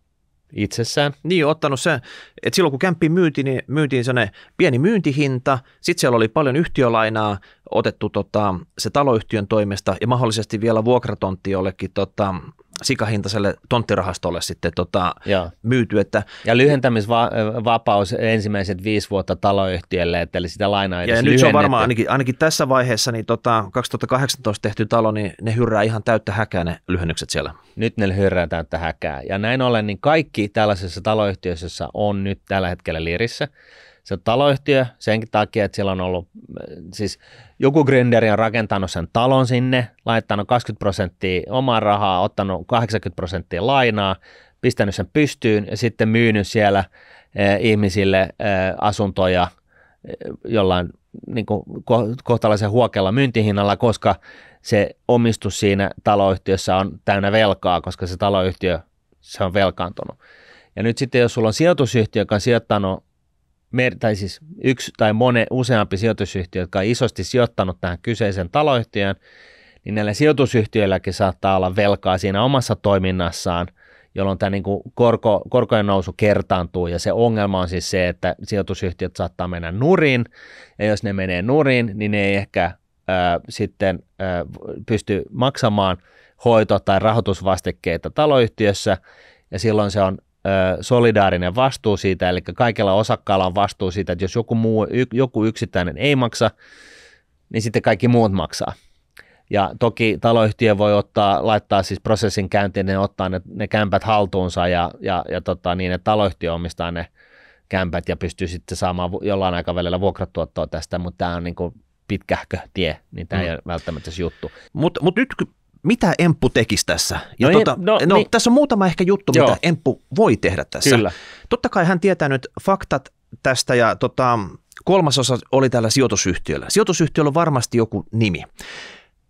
itsessään. Niin, ottanut se, että silloin kun kämppi myytiin, niin myytiin se pieni myyntihinta, sitten siellä oli paljon yhtiölainaa otettu tota, se taloyhtiön toimesta ja mahdollisesti vielä vuokratontti jollekin tota, sikahintaiselle tonttirahastolle sitten tota, myyty. Että, ja lyhentämisvapaus ensimmäiset viisi vuotta taloyhtiölle, että eli sitä lainaa edes Ja nyt se on varmaan ainakin, ainakin tässä vaiheessa, niin tota, 2018 tehty talo, niin ne hyrrää ihan täyttä häkää ne lyhennykset siellä. Nyt ne hyrrää täyttä häkää. Ja näin ollen, niin kaikki tällaisessa taloyhtiössä on nyt tällä hetkellä lirissä, se on taloyhtiö senkin takia, että siellä on ollut, siis joku grinderi on rakentanut sen talon sinne, laittanut 20 prosenttia omaa rahaa, ottanut 80 prosenttia lainaa, pistänyt sen pystyyn ja sitten myynyt siellä eh, ihmisille eh, asuntoja eh, jollain niin kuin kohtalaisen huokealla myyntihinnalla, koska se omistus siinä taloyhtiössä on täynnä velkaa, koska se taloyhtiö se on velkaantunut. Ja nyt sitten, jos sulla on sijoitusyhtiö, joka on sijoittanut mer- tai siis yksi tai mone, useampi sijoitusyhtiö, jotka on isosti sijoittanut tähän kyseiseen taloyhtiöön, niin näillä sijoitusyhtiöilläkin saattaa olla velkaa siinä omassa toiminnassaan, jolloin tämä niin kuin korko, korkojen nousu kertaantuu ja se ongelma on siis se, että sijoitusyhtiöt saattaa mennä nurin ja jos ne menee nurin, niin ne ei ehkä sitten pysty maksamaan hoito- tai rahoitusvastikkeita taloyhtiössä ja silloin se on solidaarinen vastuu siitä, eli kaikilla osakkailla on vastuu siitä, että jos joku, muu, joku yksittäinen ei maksa, niin sitten kaikki muut maksaa. Ja toki taloyhtiö voi ottaa, laittaa siis prosessin käyntiin, ne ottaa ne, ne kämpät haltuunsa ja, ja, ja tota, niin, että taloyhtiö omistaa ne kämpät ja pystyy sitten saamaan jollain aikavälillä vuokratuottoa tästä, mutta tämä on niin kuin pitkähkö tie, niin tämä mm. ei ole välttämättä se juttu. Mutta mut nyt mitä Emppu tekisi tässä? Ja no, tuota, no, no, niin. Tässä on muutama ehkä juttu, Joo. mitä Emppu voi tehdä tässä. Kyllä. Totta kai hän tietää nyt faktat tästä ja tota, kolmas osa oli tällä sijoitusyhtiöllä. Sijoitusyhtiöllä on varmasti joku nimi.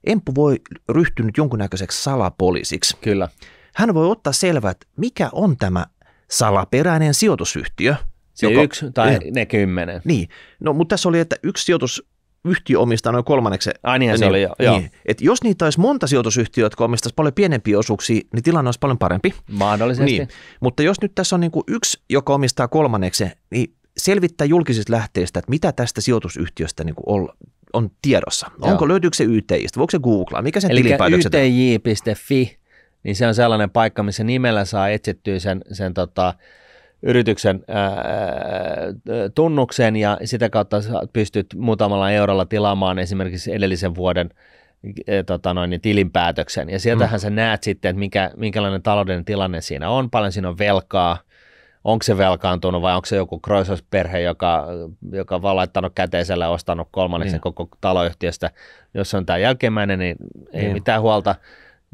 Emppu voi ryhtynyt jonkunnäköiseksi salapoliisiksi. Kyllä. Hän voi ottaa selvää, että mikä on tämä salaperäinen sijoitusyhtiö. Se joka, yksi tai ne kymmenen. Niin, no mutta tässä oli, että yksi sijoitus yhtiö omistaa noin kolmanneksi. Ai niin, se niin, oli, joo. Niin. Et jos niitä olisi monta sijoitusyhtiöä, jotka omistaisi paljon pienempiä osuuksia, niin tilanne olisi paljon parempi. Mahdollisesti. Niin. Mutta jos nyt tässä on niin kuin yksi, joka omistaa kolmanneksi, niin selvittää julkisista lähteistä, että mitä tästä sijoitusyhtiöstä niin kuin on, on tiedossa. Joo. Onko, löytyykö se YTIstä, voiko se googlaa, mikä sen tilinpäätökset on? YTJ.fi, niin se on sellainen paikka, missä nimellä saa etsittyä sen, sen tota, yrityksen ää, tunnuksen ja sitä kautta pystyt muutamalla eurolla tilaamaan esimerkiksi edellisen vuoden ää, tota noin, niin tilinpäätöksen. Ja sieltähän mm. sä näet sitten, että mikä, minkälainen talouden tilanne siinä on, paljon siinä on velkaa, onko se velkaantunut vai onko se joku Kroisos-perhe, joka, joka on vaan laittanut käteisellä ja ostanut kolmanneksen niin. koko taloyhtiöstä. Jos se on tämä jälkimmäinen, niin ei niin. mitään huolta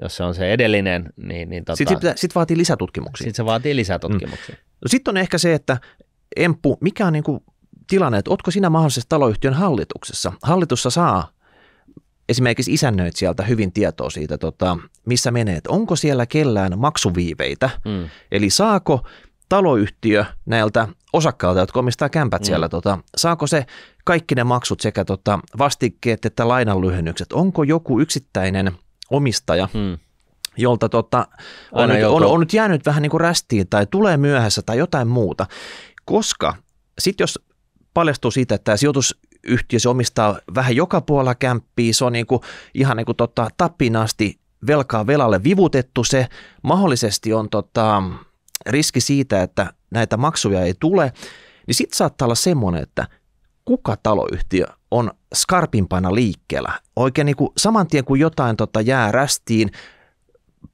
jos se on se edellinen, niin... niin tota, sitten sit, sit vaatii lisätutkimuksia. Sitten se vaatii lisätutkimuksia. Mm. No sitten on ehkä se, että Emppu, mikä on niin kuin tilanne, että ootko sinä mahdollisesti taloyhtiön hallituksessa? Hallitussa saa esimerkiksi isännöit sieltä hyvin tietoa siitä, tota, missä menee, että onko siellä kellään maksuviiveitä, mm. eli saako taloyhtiö näiltä osakkailta, jotka omistaa kämpät mm. siellä, tota, saako se kaikki ne maksut sekä tota, vastikkeet että lainanlyhennykset, onko joku yksittäinen omistaja, mm jolta tota, on, nyt, on, on nyt jäänyt vähän niin kuin rästiin tai tulee myöhässä tai jotain muuta. Koska sitten jos paljastuu siitä, että tämä sijoitusyhtiö se omistaa vähän joka puolella kämppiä, se on niin kuin, ihan niin kuin tota, tappinaasti velkaa velalle vivutettu se, mahdollisesti on tota, riski siitä, että näitä maksuja ei tule, niin sitten saattaa olla semmoinen, että kuka taloyhtiö on skarpimpana liikkeellä. Oikein niin kuin saman tien, kun jotain tota jää rästiin,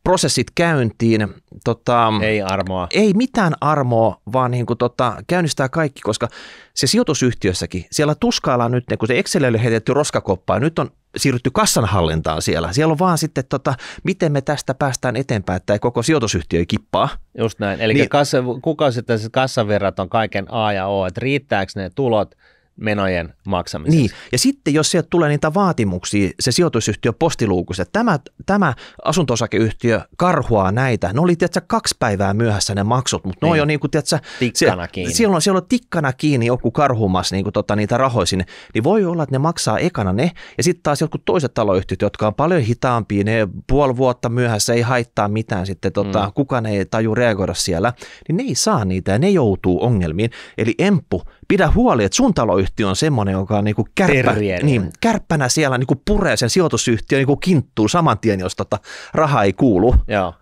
prosessit käyntiin. Tota, ei armoa. Ei mitään armoa, vaan niin kuin tota, käynnistää kaikki, koska se sijoitusyhtiössäkin, siellä tuskaillaan nyt, kun se Excel oli heitetty roskakoppaa, nyt on siirrytty kassanhallintaan siellä. Siellä on vaan sitten, tota, miten me tästä päästään eteenpäin, että ei koko sijoitusyhtiö ei kippaa. Just näin. Eli niin, kassa, kuka sitten kassavirrat on kaiken A ja O, että riittääkö ne tulot menojen maksamiseksi. Niin, ja sitten jos sieltä tulee niitä vaatimuksia, se sijoitusyhtiö postiluukussa, tämä, tämä asunto-osakeyhtiö karhuaa näitä. Ne oli, tietysti kaksi päivää myöhässä ne maksut, mutta niin. ne on niin. jo niin kuin, tietysti, tikkana se, kiinni. Siellä on, siellä on tikkana kiinni joku karhumas niin kuin, tota, niitä rahoja sinne. Niin voi olla, että ne maksaa ekana ne, ja sitten taas jotkut toiset taloyhtiöt, jotka on paljon hitaampia, ne puoli vuotta myöhässä ei haittaa mitään sitten, tota, mm. kukaan ei taju reagoida siellä, niin ne ei saa niitä ja ne joutuu ongelmiin. Eli emppu pidä huoli, että sun taloyhtiö on semmoinen, joka on niinku kärppä, niin, kärppänä siellä niinku puree sen sijoitusyhtiön niinku kinttuu saman tien, jos tota raha ei kuulu. Joo.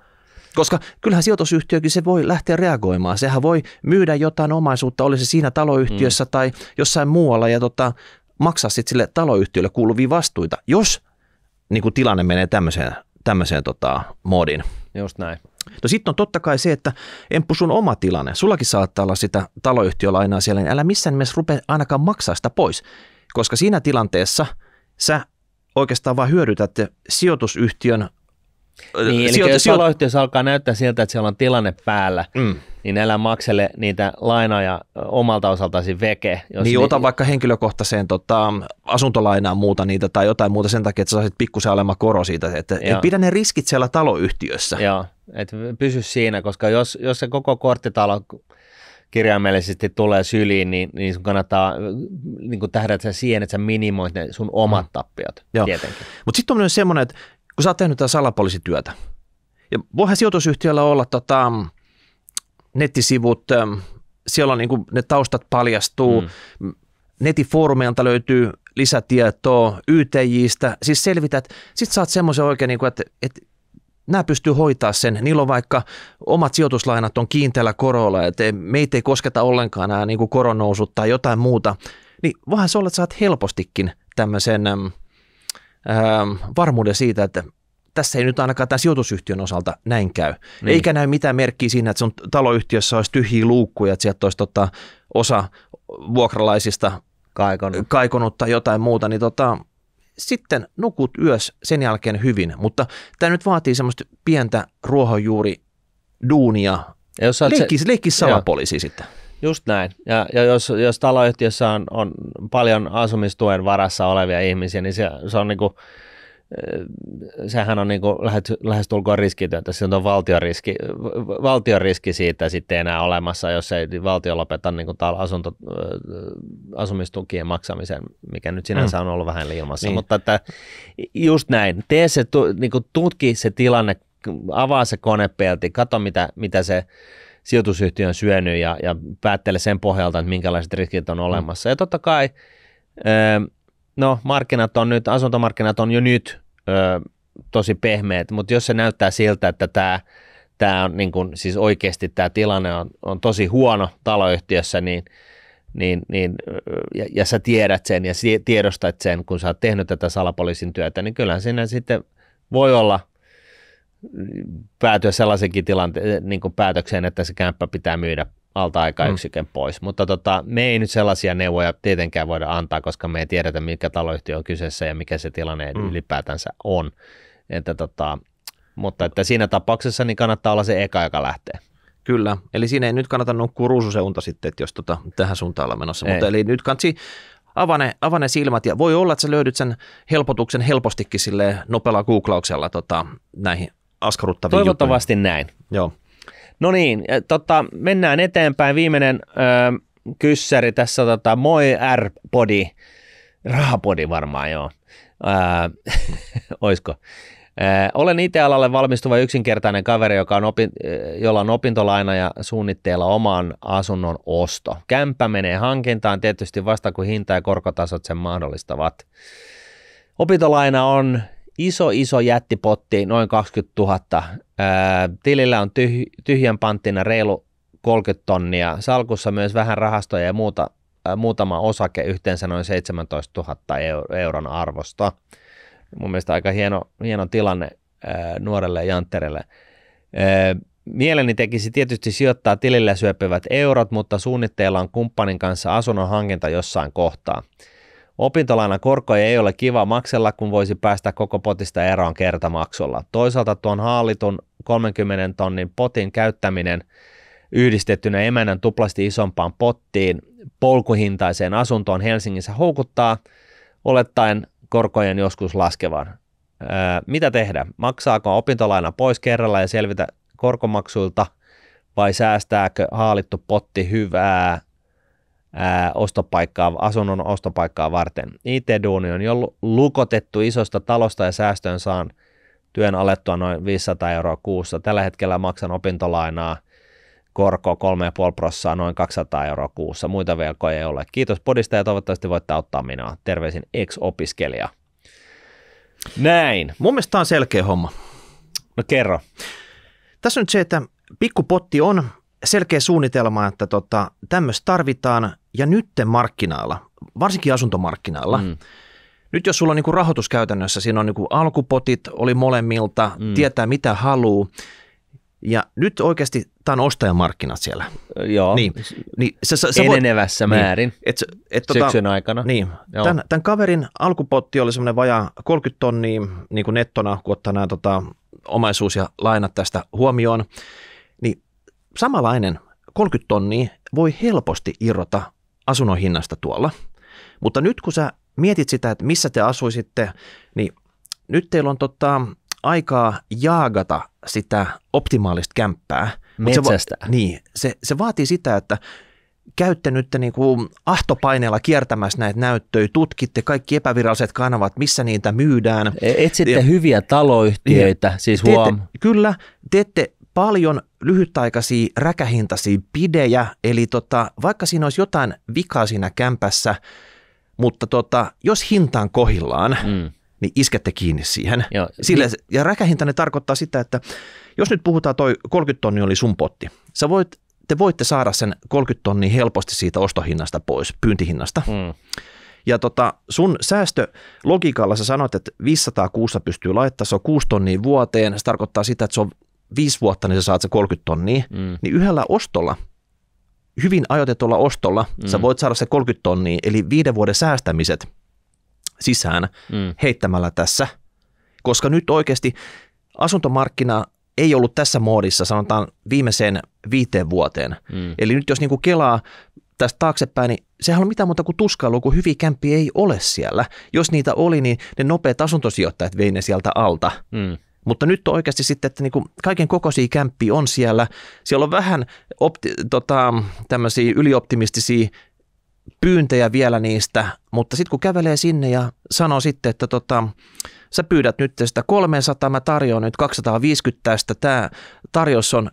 Koska kyllähän sijoitusyhtiökin se voi lähteä reagoimaan. Sehän voi myydä jotain omaisuutta, oli se siinä taloyhtiössä mm. tai jossain muualla ja tota, maksaa sitten sille taloyhtiölle kuuluvia vastuita, jos niin tilanne menee tämmöiseen, tämmöiseen tota, moodiin. Just näin. No sitten on totta kai se, että Emppu sun oma tilanne, sullakin saattaa olla sitä taloyhtiölainaa siellä, niin älä missään nimessä rupea ainakaan maksaa sitä pois, koska siinä tilanteessa sä oikeastaan vain hyödytät sijoitusyhtiön niin, eli sijoitus- jos taloyhtiössä alkaa näyttää siltä, että siellä on tilanne päällä, mm. niin älä maksele niitä lainoja omalta osaltasi veke. Jos niin, ni- ota vaikka henkilökohtaiseen tota, asuntolainaan muuta niitä tai jotain muuta sen takia, että sä saisit pikkusen alemman koro siitä, että et pidä ne riskit siellä taloyhtiössä. Joo. Et pysy siinä, koska jos, jos se koko korttitalo kirjaimellisesti tulee syliin, niin, niin sun kannattaa niin tähdätä siihen, että sä minimoit ne sun omat mm. tappiot Joo. tietenkin. Mutta sitten on myös semmoinen, että kun sä oot tehnyt tätä salapoliisityötä, ja voihan sijoitusyhtiöllä olla tota, nettisivut, ähm, siellä on niin kuin, ne taustat paljastuu, mm. netifoorumeilta löytyy lisätietoa, YTJistä, siis selvität, sit saat semmoisen oikein, niin kuin, että, että nämä pystyy hoitaa sen. Niillä on vaikka omat sijoituslainat on kiinteällä korolla, että meitä ei kosketa ollenkaan nämä niin koronousut tai jotain muuta. Niin vähän se olet, saat helpostikin tämmöisen ähm, varmuuden siitä, että tässä ei nyt ainakaan tämän sijoitusyhtiön osalta näin käy. Niin. Eikä näy mitään merkkiä siinä, että sun taloyhtiössä olisi tyhjiä luukkuja, että sieltä olisi tota, osa vuokralaisista kaikonut. kaikonut tai jotain muuta, niin tota, sitten nukut yös sen jälkeen hyvin, mutta tämä nyt vaatii semmoista pientä ruohonjuuri duunia, ja jos leikki, se, leikki salapoliisi joo. sitten. Just näin. Ja, ja jos, jos taloyhtiössä on, on paljon asumistuen varassa olevia ihmisiä, niin se, se on niinku sehän on niin kuin lähestulkoon että siinä on valtion riski, valtion riski siitä sitten enää olemassa, jos ei valtio lopeta niin kuin asunto, asumistukien maksamisen, mikä nyt sinänsä mm. on ollut vähän ilmassa, niin. mutta että just näin, tee se, niin kuin tutki se tilanne, avaa se konepelti, katso mitä, mitä se sijoitusyhtiö on syönyt ja, ja päättele sen pohjalta, että minkälaiset riskit on mm. olemassa. Ja totta kai, no markkinat on nyt, asuntomarkkinat on jo nyt ö, tosi pehmeät, mutta jos se näyttää siltä, että tämä tää on niin kun, siis oikeasti tämä tilanne on, on tosi huono taloyhtiössä, niin, niin, niin, ja, ja sä tiedät sen ja tiedostat sen, kun sä oot tehnyt tätä salapoliisin työtä, niin kyllähän siinä sitten voi olla mm, päätyä sellaisenkin tilanteen, niin päätökseen, että se kämppä pitää myydä alta aikayksikön mm. pois. Mutta tota, me ei nyt sellaisia neuvoja tietenkään voida antaa, koska me ei tiedetä, mikä taloyhtiö on kyseessä ja mikä se tilanne mm. ylipäätänsä on. Että tota, mutta että siinä tapauksessa niin kannattaa olla se eka, joka lähtee. Kyllä, eli siinä ei nyt kannata nukkua ruususeunta sitten, että jos tota, tähän suuntaan ollaan menossa. Ei. Mutta eli nyt kansi avane, avane silmät ja voi olla, että sä löydyt sen helpotuksen helpostikin sille nopealla googlauksella tota, näihin askarruttaviin Toivottavasti juttuihin. näin. Joo. No niin, tota, mennään eteenpäin. Viimeinen ö, kyssäri tässä, tota, moi R-podi, rahapodi varmaan joo, ö, [LAUGHS] oisko. Ö, olen IT-alalle valmistuva yksinkertainen kaveri, joka on opi, jolla on opintolaina ja suunnitteilla oman asunnon osto. Kämppä menee hankintaan tietysti vasta kun hinta ja korkotasot sen mahdollistavat. Opintolaina on iso, iso jättipotti, noin 20 000. Ää, tilillä on tyh- tyhjän panttina reilu 30 tonnia. Salkussa myös vähän rahastoja ja muuta, ää, muutama osake, yhteensä noin 17 000 euron arvosta. Mun mielestä aika hieno, hieno tilanne ää, nuorelle Jantterelle. Mieleni tekisi tietysti sijoittaa tilillä syöpivät eurot, mutta suunnitteilla on kumppanin kanssa asunnon hankinta jossain kohtaa. Opintolainan korkoja ei ole kiva maksella, kun voisi päästä koko potista eroon kertamaksulla. Toisaalta tuon hallitun 30 tonnin potin käyttäminen yhdistettynä emännän tuplasti isompaan pottiin polkuhintaiseen asuntoon Helsingissä houkuttaa, olettaen korkojen joskus laskevan. Öö, mitä tehdä? Maksaako opintolaina pois kerralla ja selvitä korkomaksuilta vai säästääkö haalittu potti hyvää ostopaikkaa, asunnon ostopaikkaa varten. IT-duuni on jo lukotettu isosta talosta ja säästöön saan työn alettua noin 500 euroa kuussa. Tällä hetkellä maksan opintolainaa korko 3,5 prosenttia noin 200 euroa kuussa. Muita velkoja ei ole. Kiitos podista ja toivottavasti voitte auttaa minua. Terveisin ex-opiskelija. Näin. Mun mielestä tämä on selkeä homma. No kerro. Tässä on nyt se, että pikkupotti on selkeä suunnitelma, että tota, tämmöistä tarvitaan ja nytten markkinailla, varsinkin asuntomarkkinailla, mm. nyt jos sulla on niinku rahoituskäytännössä, siinä on niin alkupotit, oli molemmilta, mm. tietää mitä haluaa, ja nyt oikeasti tämä on ostajamarkkinat siellä. Äh, joo, niin, niin, sä, sä, sä enenevässä voit, niin. määrin niin, et, et, tota, aikana. Niin, tämän, tämän kaverin alkupotti oli semmoinen vajaa 30 tonnia niin kuin nettona, kun ottaa nämä tota, omaisuus ja lainat tästä huomioon. Niin samanlainen 30 tonnia voi helposti irrota asunnon hinnasta tuolla. Mutta nyt kun sä mietit sitä, että missä te asuisitte, niin nyt teillä on tota, aikaa jaagata sitä optimaalista kämppää. Metsästä. Se va- niin, se, se vaatii sitä, että käytte nyt niin kuin ahtopaineella kiertämässä näitä näyttöjä, tutkitte kaikki epäviralliset kanavat, missä niitä myydään. E-, etsitte ja, hyviä taloyhtiöitä, ja, siis teette, huom. Kyllä, teette paljon lyhytaikaisia räkähintaisia pidejä, eli tota, vaikka siinä olisi jotain vikaa siinä kämpässä, mutta tota, jos hintaan kohillaan, mm. niin iskette kiinni siihen. Joo. Sille, niin. Ja räkähintainen tarkoittaa sitä, että jos nyt puhutaan toi 30 tonni oli sun potti, sä voit, te voitte saada sen 30 tonni helposti siitä ostohinnasta pois, pyyntihinnasta. Mm. Ja tota, sun säästölogiikalla sä sanoit, että 500 kuussa pystyy laittamaan, se on 6 tonnia vuoteen. Se tarkoittaa sitä, että se on viisi vuotta, niin sä saat se 30 tonnia, mm. niin yhdellä ostolla, hyvin ajoitetulla ostolla, mm. sä voit saada se 30 tonnia, eli viiden vuoden säästämiset sisään mm. heittämällä tässä, koska nyt oikeasti asuntomarkkina ei ollut tässä moodissa, sanotaan viimeiseen viiteen vuoteen. Mm. Eli nyt jos niinku kelaa tästä taaksepäin, niin sehän on mitään muuta kuin tuskailua, kun hyviä kämppiä ei ole siellä. Jos niitä oli, niin ne nopeat asuntosijoittajat vei ne sieltä alta. Mm. Mutta nyt on oikeasti sitten, että niin kuin kaiken kokoisia kämppiä on siellä. Siellä on vähän opti, tota, tämmöisiä ylioptimistisia pyyntejä vielä niistä, mutta sitten kun kävelee sinne ja sanoo sitten, että tota, sä pyydät nyt sitä 300, mä tarjoan nyt 250 tästä, tämä tarjous on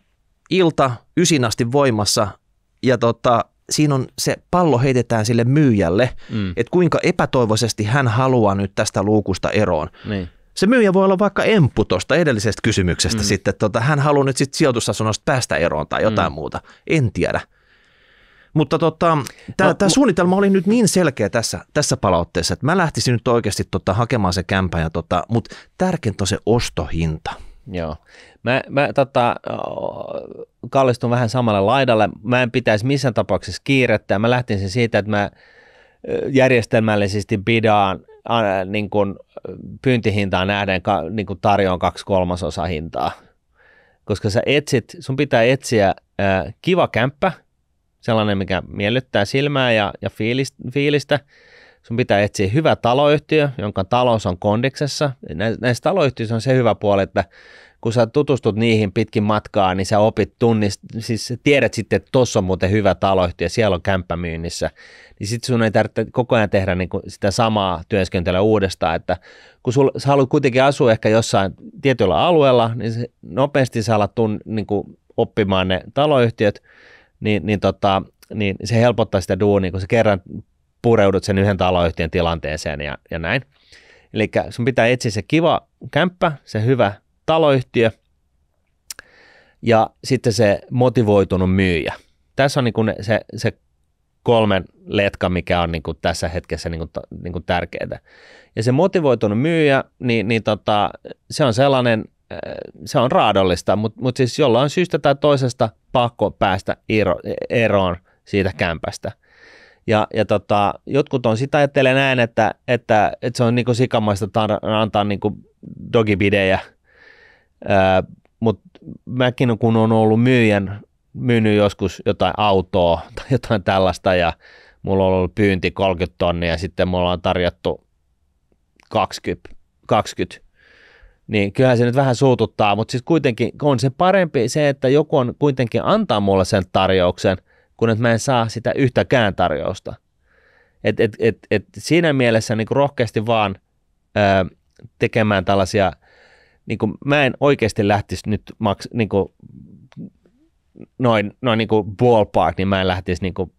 ilta ysin asti voimassa ja tota, siinä on se pallo heitetään sille myyjälle, mm. että kuinka epätoivoisesti hän haluaa nyt tästä luukusta eroon. Niin se myyjä voi olla vaikka emppu tuosta edellisestä kysymyksestä mm. sitten, että tota, hän haluaa nyt sitten sijoitusasunnosta päästä eroon tai jotain mm. muuta, en tiedä. Mutta tota, tämä no, suunnitelma oli nyt niin selkeä tässä, tässä palautteessa, että mä lähtisin nyt oikeasti tota, hakemaan se kämpä, ja tota, mutta tärkeintä on se ostohinta. Joo. Mä, mä tota, kallistun vähän samalle laidalle. Mä en pitäisi missään tapauksessa kiirettä. Mä lähtisin siitä, että mä järjestelmällisesti pidaan – niin kuin pyyntihintaan nähden niin kuin tarjoan kaksi kolmasosa hintaa. Koska sä etsit, sun pitää etsiä ää, kiva kämppä, sellainen, mikä miellyttää silmää ja, ja fiilistä, fiilistä. Sun pitää etsiä hyvä taloyhtiö, jonka talous on kondiksessa. Näissä taloyhtiöissä on se hyvä puoli, että kun sä tutustut niihin pitkin matkaa, niin sä opit tunnist, siis tiedät sitten, että tuossa on muuten hyvä taloyhtiö ja siellä on kämppä myynnissä, niin sitten sun ei tarvitse koko ajan tehdä niin kuin sitä samaa työskentelyä uudestaan, että kun sul, sä haluat kuitenkin asua ehkä jossain tietyllä alueella, niin nopeasti sä alat tun, niin kuin oppimaan ne taloyhtiöt, niin, niin, tota, niin se helpottaa sitä duunia, kun sä kerran pureudut sen yhden taloyhtiön tilanteeseen ja, ja näin. Eli sun pitää etsiä se kiva kämppä, se hyvä taloyhtiö ja sitten se motivoitunut myyjä. Tässä on niin kuin se, se kolmen letka, mikä on niin kuin tässä hetkessä niin kuin, niin kuin tärkeää. Ja se motivoitunut myyjä, niin, niin tota, se on sellainen, äh, se on raadollista, mutta mutta siis jollain syystä tai toisesta pakko päästä ero, eroon siitä kämpästä. Ja, ja tota, jotkut on sitä ajattelee näin, että, että, että se on niin sikamaista antaa niin dogibidejä – mutta mäkin kun on ollut myyjän, myynyt joskus jotain autoa [LAUGHS] tai jotain tällaista ja mulla on ollut pyynti 30 tonnia ja sitten mulla on tarjottu 20, 20 niin kyllähän se nyt vähän suututtaa, mutta siis kuitenkin on se parempi se, että joku on kuitenkin antaa mulle sen tarjouksen, kun että mä en saa sitä yhtäkään tarjousta. Et, et, et, et siinä mielessä niin rohkeasti vaan ö, tekemään tällaisia – niin kuin mä en oikeasti lähtisi nyt maks, niin kuin, noin, noin niin kuin ballpark, niin mä en lähtisi niin kuin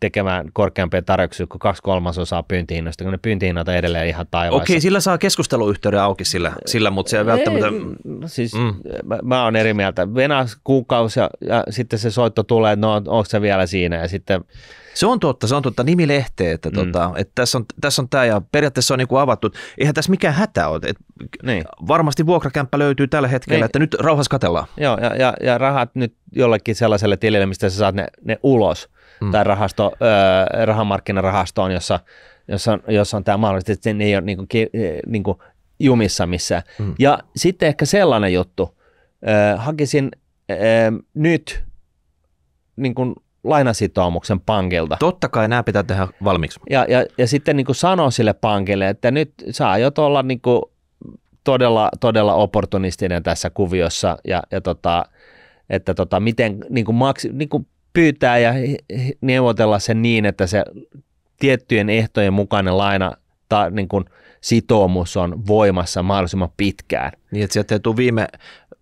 tekemään korkeampia tarjouksia kuin kaksi kolmasosaa pyyntihinnoista, kun ne pyyntihinnat on edelleen ihan taivaassa. Okei, sillä saa keskusteluyhteyden auki sillä, sillä mutta se ei välttämättä... Mm, no siis mm. mä, mä oon eri mieltä. Venä kuukausi ja, ja sitten se soitto tulee, no onko se vielä siinä ja sitten se on totta, se on totta. Nimilehteet, että, mm. tota, että tässä on, tässä on tämä ja periaatteessa on niinku avattu. Eihän tässä mikään hätä ole. Et niin. Varmasti vuokrakämppä löytyy tällä hetkellä, niin. että nyt rauhassa katellaan. Joo, ja, ja, ja rahat nyt jollekin sellaiselle tilille, mistä sä saat ne, ne ulos. Mm. Tai rahasto, äh, rahamarkkinarahastoon, jossa, jossa, jossa on tämä mahdollisuus, että ne ei ole niinku, e, niinku jumissa missään. Mm. Ja sitten ehkä sellainen juttu, äh, hakisin äh, nyt niin kuin lainasitoumuksen pankilta. Totta kai nämä pitää tehdä valmiiksi. Ja, ja, ja sitten niin kuin sille pankille, että nyt saa aiot olla niin kuin todella, todella opportunistinen tässä kuviossa ja, ja tota, että tota, miten niin kuin maksi, niin kuin pyytää ja neuvotella sen niin, että se tiettyjen ehtojen mukainen laina tai niin kuin sitoumus on voimassa mahdollisimman pitkään. Niin, että sieltä ei tule viime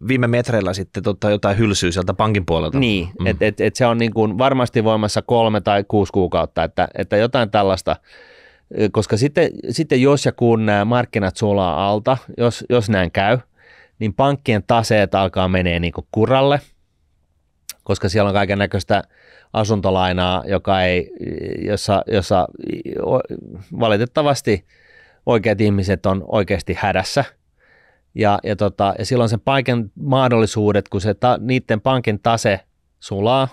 viime metreillä sitten tota jotain hylsyä sieltä pankin puolelta. Niin, mm. että et, et se on niin kuin varmasti voimassa kolme tai kuusi kuukautta, että, että jotain tällaista, koska sitten, sitten jos ja kun nämä markkinat sulaa alta, jos, jos näin käy, niin pankkien taseet alkaa menee niin kuin kuralle, koska siellä on kaiken näköistä asuntolainaa, joka ei, jossa, jossa valitettavasti oikeat ihmiset on oikeasti hädässä – ja, ja, tota, ja silloin sen pankin mahdollisuudet, kun se ta, niiden pankin tase sulaa,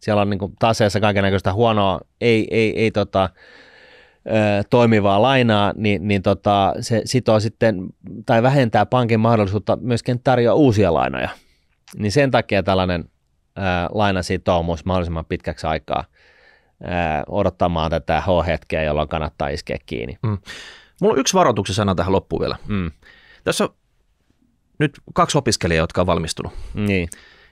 siellä on niin kuin taseessa kaikenlaista huonoa, ei, ei, ei tota, ö, toimivaa lainaa, niin, niin tota, se sitoo sitten tai vähentää pankin mahdollisuutta myöskin tarjoa uusia lainoja. Niin sen takia tällainen ö, lainasitoumus mahdollisimman pitkäksi aikaa ö, odottamaan tätä H-hetkeä, jolloin kannattaa iskeä kiinni. Mm. Mulla on yksi varoituksen sana tähän loppuun vielä. Mm tässä on nyt kaksi opiskelijaa, jotka on valmistunut. Niin.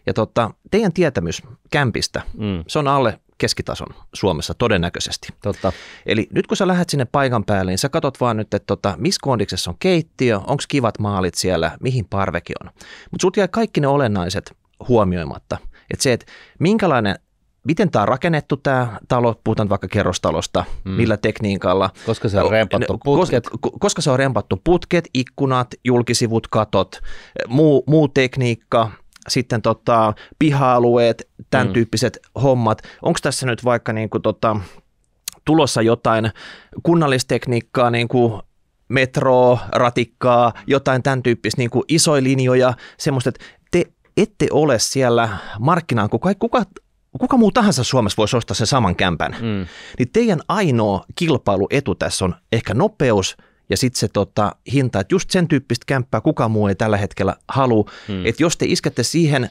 Ja tota, teidän tietämys kämpistä, mm. se on alle keskitason Suomessa todennäköisesti. Totta. Eli nyt kun sä lähdet sinne paikan päälle, niin sä katot vaan nyt, että tota, missä kondiksessa on keittiö, onko kivat maalit siellä, mihin parveki on. Mutta sut jäi kaikki ne olennaiset huomioimatta. Että se, että minkälainen miten tämä on rakennettu tämä talo, puhutaan vaikka kerrostalosta, mm. millä tekniikalla. Koska se on rempattu no, no, putket. Koska, koska se on rempattu putket, ikkunat, julkisivut, katot, muu, muu tekniikka, sitten tota, piha-alueet, tämän mm. tyyppiset hommat. Onko tässä nyt vaikka niin kuin, tota, tulossa jotain kunnallistekniikkaa, niin kuin metroa, ratikkaa, jotain tämän tyyppistä niin kuin isoja linjoja, semmoista, että te ette ole siellä markkinaan, kuka, kuka kuka muu tahansa Suomessa voisi ostaa sen saman kämpän. Mm. Niin teidän ainoa kilpailuetu tässä on ehkä nopeus ja sitten se tota, hinta, että just sen tyyppistä kämppää kuka muu ei tällä hetkellä halua. Mm. Että jos te iskette siihen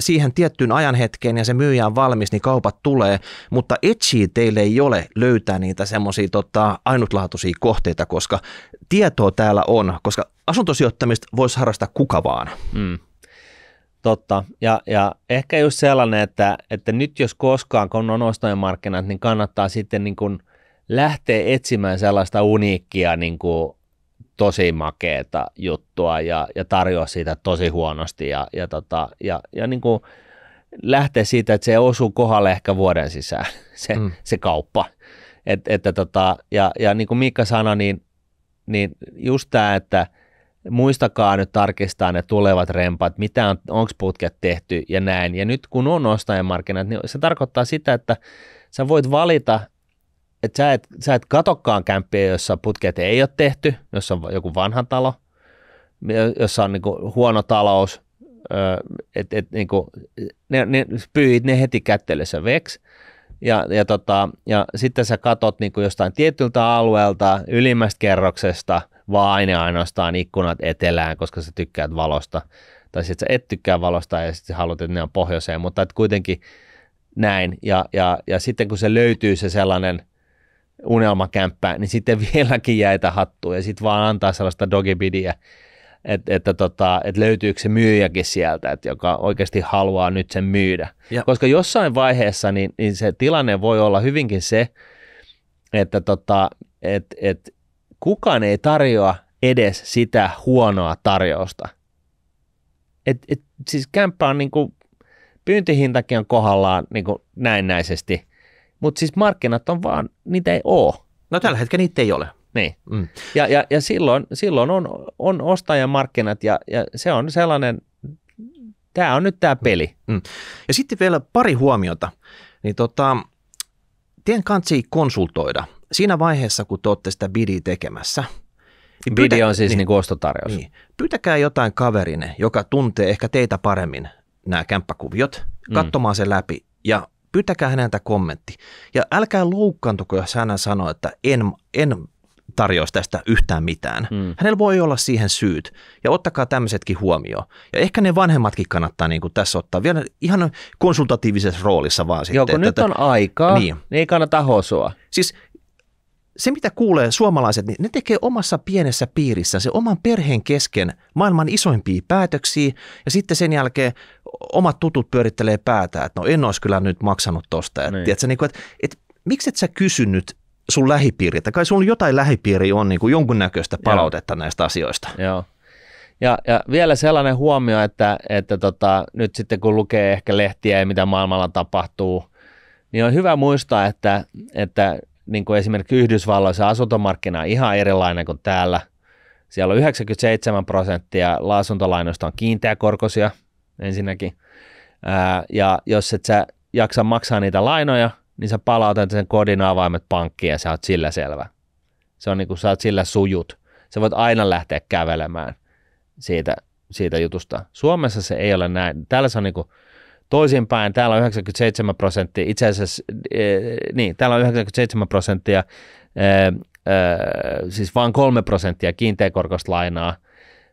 siihen tiettyyn ajanhetkeen ja se myyjä on valmis, niin kaupat tulee, mutta etsii teille ei ole löytää niitä semmoisia tota, ainutlaatuisia kohteita, koska tietoa täällä on, koska asuntosijoittamista voisi harrastaa kuka vaan. Mm. Totta. Ja, ja ehkä just sellainen, että, että nyt jos koskaan, kun on ostojen niin kannattaa sitten niin kuin lähteä etsimään sellaista uniikkia niin kuin tosi makeeta juttua ja, ja tarjoa siitä tosi huonosti ja, ja, tota, ja, ja niin kuin lähteä siitä, että se osuu kohdalle ehkä vuoden sisään [LAUGHS] se, mm. se kauppa. Et, että tota, ja, ja niin kuin Miikka sanoi, niin, niin just tämä, että – muistakaa nyt tarkistaa ne tulevat rempat, mitä on, onko putket tehty ja näin. Ja nyt kun on ostajamarkkinat, niin se tarkoittaa sitä, että sä voit valita, että sä et, sä et katokaan kämppiä, jossa putket ei ole tehty, jossa on joku vanha talo, jossa on niinku huono talous, että et, niinku, ne, ne pyyhit ne heti kättelyssä veksi. Ja, ja, tota, ja sitten sä katot niin jostain tietyltä alueelta, ylimmästä kerroksesta – vaan aina ainoastaan ikkunat etelään, koska sä tykkäät valosta. Tai sitten sä et tykkää valosta ja sitten haluat, että ne on pohjoiseen, mutta et kuitenkin näin. Ja, ja, ja sitten kun se löytyy se sellainen unelmakämppä, niin sitten [LAUGHS] vieläkin jäitä hattua ja sitten vaan antaa sellaista dogibidiä, että, että, tota, että löytyykö se myyjäkin sieltä, että joka oikeasti haluaa nyt sen myydä. Ja. Koska jossain vaiheessa niin, niin se tilanne voi olla hyvinkin se, että tota, et, et, kukaan ei tarjoa edes sitä huonoa tarjousta. Et, et, siis kämppä on niin kuin, pyyntihintakin on kohdallaan niin kuin näennäisesti, mutta siis markkinat on vaan, niitä ei ole. No tällä hetkellä niitä ei ole. Niin. Mm. Ja, ja, ja silloin, silloin on, on ostajamarkkinat ja, ja se on sellainen, tämä on nyt tämä peli. Mm. mm. Ja sitten vielä pari huomiota. Niin tota, tien kansi konsultoida – siinä vaiheessa, kun te olette sitä bidi tekemässä, niin pyytä, Bidi on siis niin, niin ostotarjous. Niin, pyytäkää jotain kaverine, joka tuntee ehkä teitä paremmin nämä kämppäkuviot, mm. katsomaan mm. sen läpi ja pyytäkää häneltä kommentti. Ja älkää loukkaantuko, jos hän sanoo, että en, en tarjoisi tästä yhtään mitään. Mm. Hänellä voi olla siihen syyt. Ja ottakaa tämmöisetkin huomioon. Ja ehkä ne vanhemmatkin kannattaa niin kuin tässä ottaa vielä ihan konsultatiivisessa roolissa vaan sitten. Joo, kun että, nyt on aikaa, niin. niin ei kannata hosua. Siis se, mitä kuulee suomalaiset, niin ne tekee omassa pienessä piirissä, se oman perheen kesken maailman isoimpia päätöksiä ja sitten sen jälkeen omat tutut pyörittelee päätä, että no en olisi kyllä nyt maksanut tosta. Niin. Tiedätkö, niin kuin, että, että, miksi et sä kysynyt sun lähipiiriltä? Kai sun jotain lähipiiriä on niin kuin jonkunnäköistä palautetta Joo. näistä asioista. Joo. Ja, ja vielä sellainen huomio, että, että tota, nyt sitten kun lukee ehkä lehtiä ja mitä maailmalla tapahtuu, niin on hyvä muistaa, että, että niin kuin esimerkiksi Yhdysvalloissa asuntomarkkina on ihan erilainen kuin täällä. Siellä on 97 prosenttia asuntolainoista on kiinteäkorkoisia ensinnäkin. Ää, ja jos et sä jaksa maksaa niitä lainoja, niin sä palautat sen kodin avaimet pankkiin ja sä oot sillä selvä. Se on niin kuin sä oot sillä sujut. Sä voit aina lähteä kävelemään siitä, siitä jutusta. Suomessa se ei ole näin. Täällä se on niin kuin, Toisinpäin täällä on 97 prosenttia, itse asiassa eh, niin, täällä on 97 prosenttia, eh, eh, siis vain 3 prosenttia kiinteäkorkoista lainaa.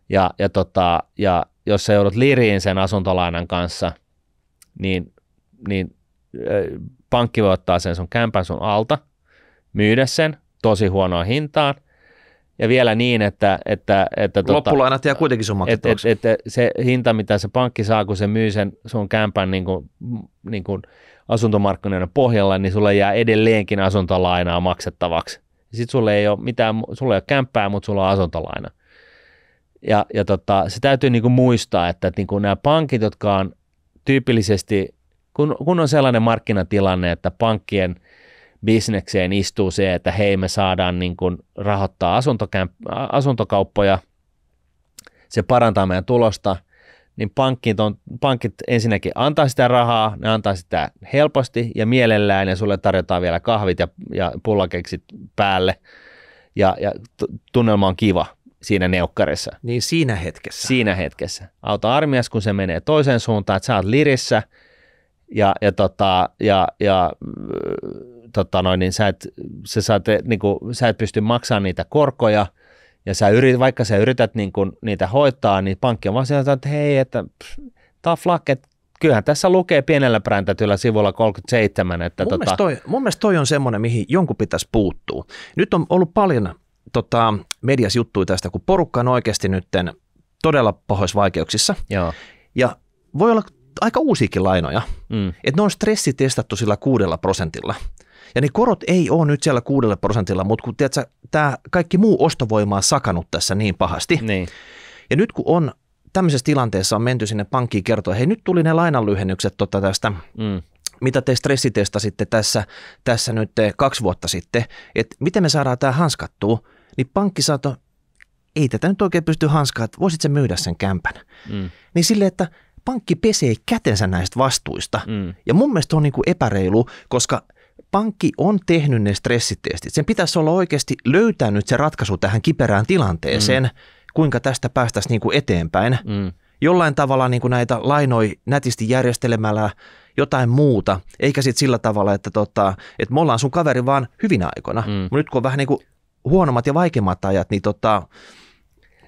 Ja, ja, tota, ja jos sä joudut liriin sen asuntolainan kanssa, niin, niin pankki voi ottaa sen sun kämpän sun alta, myydä sen tosi huonoa hintaan ja vielä niin, että... että, että tota- Loppulla aina jää kuitenkin sun et, et, et, se hinta, mitä se pankki saa, kun se myy sen sun kämpän niin kuin, niin kuin asuntomarkkinoiden pohjalla, niin sulle jää edelleenkin asuntolainaa maksettavaksi. Sitten sulle ei ole mitään, sulle ei ole kämppää, mutta sulla on asuntolaina. Ja, ja tota, se täytyy niin kuin muistaa, että niin kuin nämä pankit, jotka on tyypillisesti, kun, kun on sellainen markkinatilanne, että pankkien – bisnekseen istuu se, että hei me saadaan niin kuin rahoittaa asuntokauppoja, se parantaa meidän tulosta, niin pankkit, on, pankkit ensinnäkin antaa sitä rahaa, ne antaa sitä helposti ja mielellään ja sulle tarjotaan vielä kahvit ja, ja pullakeksit päälle ja, ja tunnelma on kiva siinä neukkarissa. Niin siinä hetkessä. Siinä hetkessä. Auta armias, kun se menee toiseen suuntaan, että sä oot lirissä ja, ja, tota, ja, ja mm, tota noin, niin sä, et, sä, saat, niin kuin, sä et pysty maksamaan niitä korkoja, ja sä yrit, vaikka sä yrität niin kuin, niitä hoitaa, niin pankki on vaan sieltä, että hei, että tough luck, että kyllähän tässä lukee pienellä präntätyllä sivulla 37. Että mun, tota... mielestä toi, mun mielestä toi on semmoinen, mihin jonkun pitäisi puuttua. Nyt on ollut paljon tota, mediassa juttuja tästä, kun porukka on oikeasti nytten todella pahoissa vaikeuksissa. Joo. Ja voi olla aika uusiakin lainoja. Mm. Että ne on stressitestattu sillä kuudella prosentilla. Ja ne korot ei ole nyt siellä kuudella prosentilla, mutta kun tiedätkö, tämä kaikki muu ostovoima on sakanut tässä niin pahasti. Niin. Ja nyt kun on tämmöisessä tilanteessa on menty sinne pankkiin kertoa, hei nyt tuli ne lainanlyhennykset tota tästä mm mitä te stressitestasitte tässä, tässä nyt eh, kaksi vuotta sitten, että miten me saadaan tämä hanskattua, niin pankki saattoi, ei tätä nyt oikein pysty hanskaa, että voisit se myydä sen kämpän. Mm. Niin silleen, että pankki pesee kätensä näistä vastuista. Mm. Ja mun mielestä on niin kuin epäreilu, koska pankki on tehnyt ne stressitestit. Sen pitäisi olla oikeasti löytänyt se ratkaisu tähän kiperään tilanteeseen, mm. kuinka tästä päästäisiin niin kuin eteenpäin. Mm. Jollain tavalla niin kuin näitä lainoi nätisti järjestelemällä jotain muuta, eikä sitten sillä tavalla, että, tota, että me ollaan sun kaveri vaan hyvin aikoina. Mm. Mutta nyt kun on vähän niin kuin huonommat ja vaikeimmat ajat, niin tota,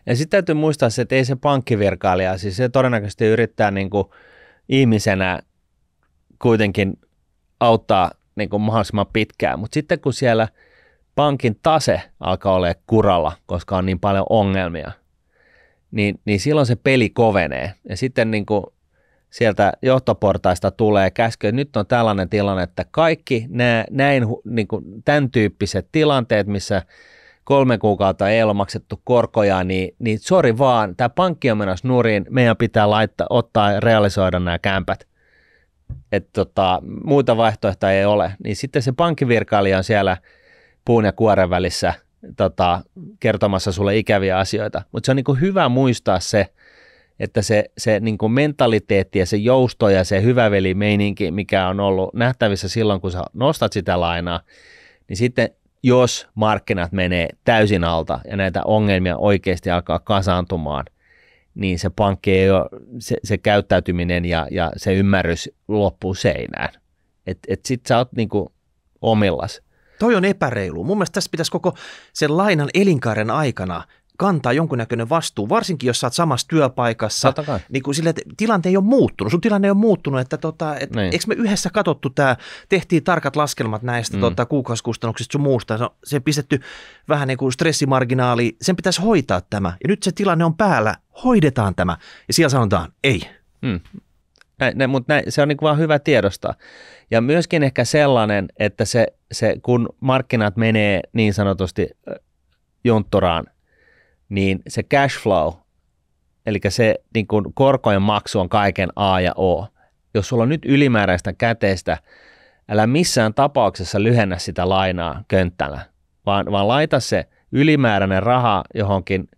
ja sitten täytyy muistaa se, että ei se pankkivirkailija, siis se todennäköisesti yrittää niin kuin ihmisenä kuitenkin auttaa niin kuin mahdollisimman pitkään. Mutta sitten kun siellä pankin tase alkaa olla kuralla, koska on niin paljon ongelmia, niin, niin silloin se peli kovenee. Ja sitten niin kuin sieltä johtoportaista tulee käsky, nyt on tällainen tilanne, että kaikki nämä, näin, niin kuin, tämän tyyppiset tilanteet, missä kolme kuukautta ei ole maksettu korkoja, niin, niin sori vaan, tämä pankki on menossa nurin, meidän pitää laittaa, ottaa ja realisoida nämä kämpät että tota, muita vaihtoehtoja ei ole, niin sitten se pankkivirkailija on siellä puun ja kuoren välissä tota, kertomassa sulle ikäviä asioita. Mutta se on niin hyvä muistaa se, että se, se niin kuin mentaliteetti ja se jousto ja se meininki, mikä on ollut nähtävissä silloin, kun sä nostat sitä lainaa, niin sitten jos markkinat menee täysin alta ja näitä ongelmia oikeasti alkaa kasaantumaan – niin se pankki ei ole, se, se käyttäytyminen ja, ja se ymmärrys loppuu seinään. Et, et sit sä oot niinku omillas. Toi on epäreilu. Mun mielestä tässä pitäisi koko sen lainan elinkaaren aikana kantaa jonkunnäköinen vastuu, varsinkin jos sä oot samassa työpaikassa. Niin kuin sille, että tilanne ei ole muuttunut, sun tilanne ei ole muuttunut, että tota, et, niin. eikö me yhdessä katsottu tämä, tehtiin tarkat laskelmat näistä mm. tota, kuukausikustannuksista sun muusta, se on se pistetty vähän niin kuin stressimarginaali, sen pitäisi hoitaa tämä. Ja nyt se tilanne on päällä, hoidetaan tämä. Ja siellä sanotaan, ei. Mm. Näin, näin, mutta näin, se on niin vaan hyvä tiedostaa. Ja myöskin ehkä sellainen, että se, se kun markkinat menee niin sanotusti jonttoraan – niin se cash flow, eli se niin kuin korkojen maksu on kaiken A ja O. Jos sulla on nyt ylimääräistä käteistä, älä missään tapauksessa lyhennä sitä lainaa könttänä, vaan, vaan laita se ylimääräinen raha johonkin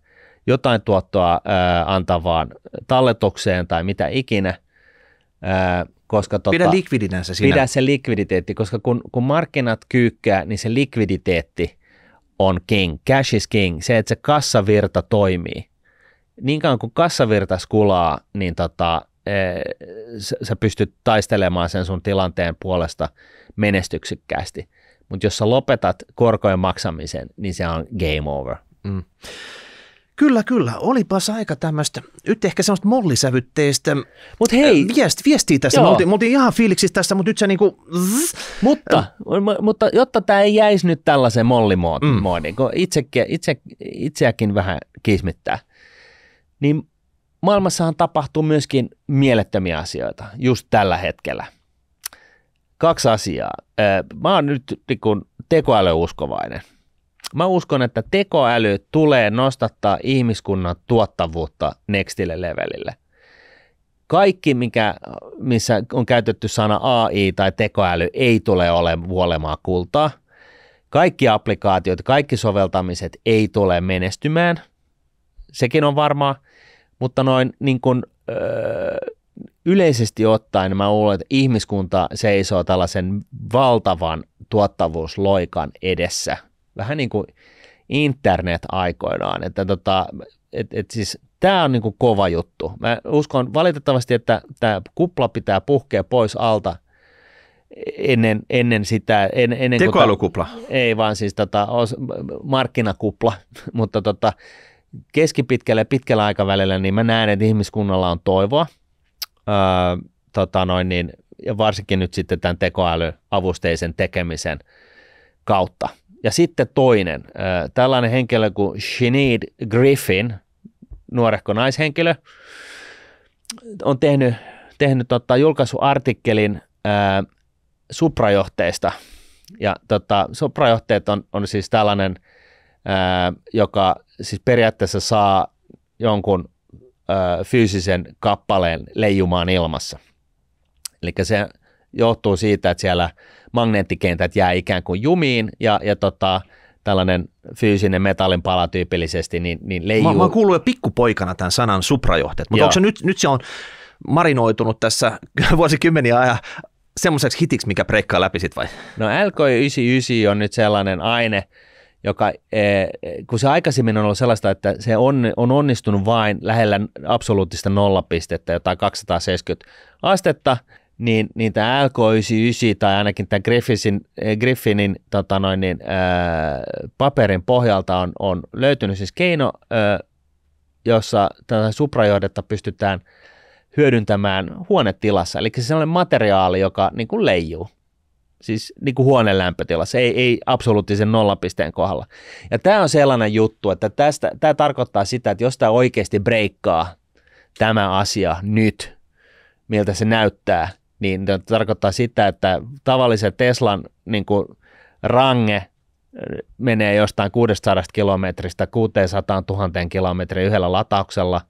jotain tuottoa ää, antavaan talletukseen tai mitä ikinä, ää, koska tota, pidä likvidinänsä siinä. Pidä se likviditeetti, koska kun, kun markkinat kyykkää, niin se likviditeetti on king, cash is king, se, että se kassavirta toimii. Niin kauan kuin kassavirta skulaa, niin tota, e, sä pystyt taistelemaan sen sun tilanteen puolesta menestyksekkäästi. Mutta jos sä lopetat korkojen maksamisen, niin se on game over. Mm. Kyllä, kyllä. Olipas aika tämmöistä, nyt ehkä semmoista mollisävytteistä. Mut hei. Äh, viest, viestiä tässä. Me oltiin, me oltiin, ihan fiiliksissä tässä, mutta nyt se niinku... Mutta, äh. m- mutta jotta tämä ei jäisi nyt tällaiseen mollimoodiin, mm. kun itse, itse, itseäkin vähän kismittää, niin maailmassahan tapahtuu myöskin mielettömiä asioita just tällä hetkellä. Kaksi asiaa. Äh, mä oon nyt niin tekoälyuskovainen – mä uskon, että tekoäly tulee nostattaa ihmiskunnan tuottavuutta nextille levelille. Kaikki, mikä, missä on käytetty sana AI tai tekoäly, ei tule olemaan vuolemaa kultaa. Kaikki applikaatiot, kaikki soveltamiset ei tule menestymään. Sekin on varmaa, mutta noin niin kuin, öö, yleisesti ottaen mä luulen, että ihmiskunta seisoo tällaisen valtavan tuottavuusloikan edessä – vähän niin kuin internet aikoinaan, että tota, et, et siis tämä on niin kuin kova juttu. Mä uskon valitettavasti, että tämä kupla pitää puhkea pois alta ennen, ennen sitä. En, ennen Tekoälykupla? Kuin, ei vaan siis tota, markkinakupla, [LAUGHS] mutta tota, keskipitkällä ja pitkällä aikavälillä niin mä näen, että ihmiskunnalla on toivoa. Öö, tota noin, niin, ja varsinkin nyt sitten tämän tekoälyavusteisen tekemisen kautta. Ja sitten toinen, äh, tällainen henkilö kuin Sinead Griffin, nuorehko naishenkilö, on tehnyt, tehnyt tota, julkaisuartikkelin ää, äh, suprajohteista. Ja tota, suprajohteet on, on siis tällainen, ää, äh, joka siis periaatteessa saa jonkun ää, fyysisen kappaleen leijumaan ilmassa. Eli se johtuu siitä, että siellä – magneettikentät jää ikään kuin jumiin ja, ja tota, tällainen fyysinen metallin pala tyypillisesti, niin, niin leijuu. Mä, mä oon kuullut jo pikkupoikana tämän sanan suprajohteet, mutta onko se nyt, nyt se on marinoitunut tässä [LAUGHS] vuosikymmeniä ajan semmoiseksi hitiksi, mikä breikkaa läpi sit vai? No LK99 on nyt sellainen aine, joka, eh, eh, kun se aikaisemmin on ollut sellaista, että se on, on onnistunut vain lähellä absoluuttista nollapistettä, jotain 270 astetta, niin, niin tämä LK99 tai ainakin tämä Griffinin, eh, Griffinin tota noin, niin, ää, paperin pohjalta on, on löytynyt siis keino, ää, jossa tätä suprajohdetta pystytään hyödyntämään huonetilassa. Eli se sellainen materiaali, joka niin kuin leijuu. Siis niin kuin huoneen lämpötilassa, ei, ei absoluuttisen nollapisteen kohdalla. Ja tämä on sellainen juttu, että tästä, tämä tarkoittaa sitä, että jos tämä oikeasti breikkaa tämä asia nyt, miltä se näyttää, niin tarkoittaa sitä, että tavalliset Teslan niin kuin range äh, menee jostain 600 kilometristä 600 000 kilometriä yhdellä latauksella.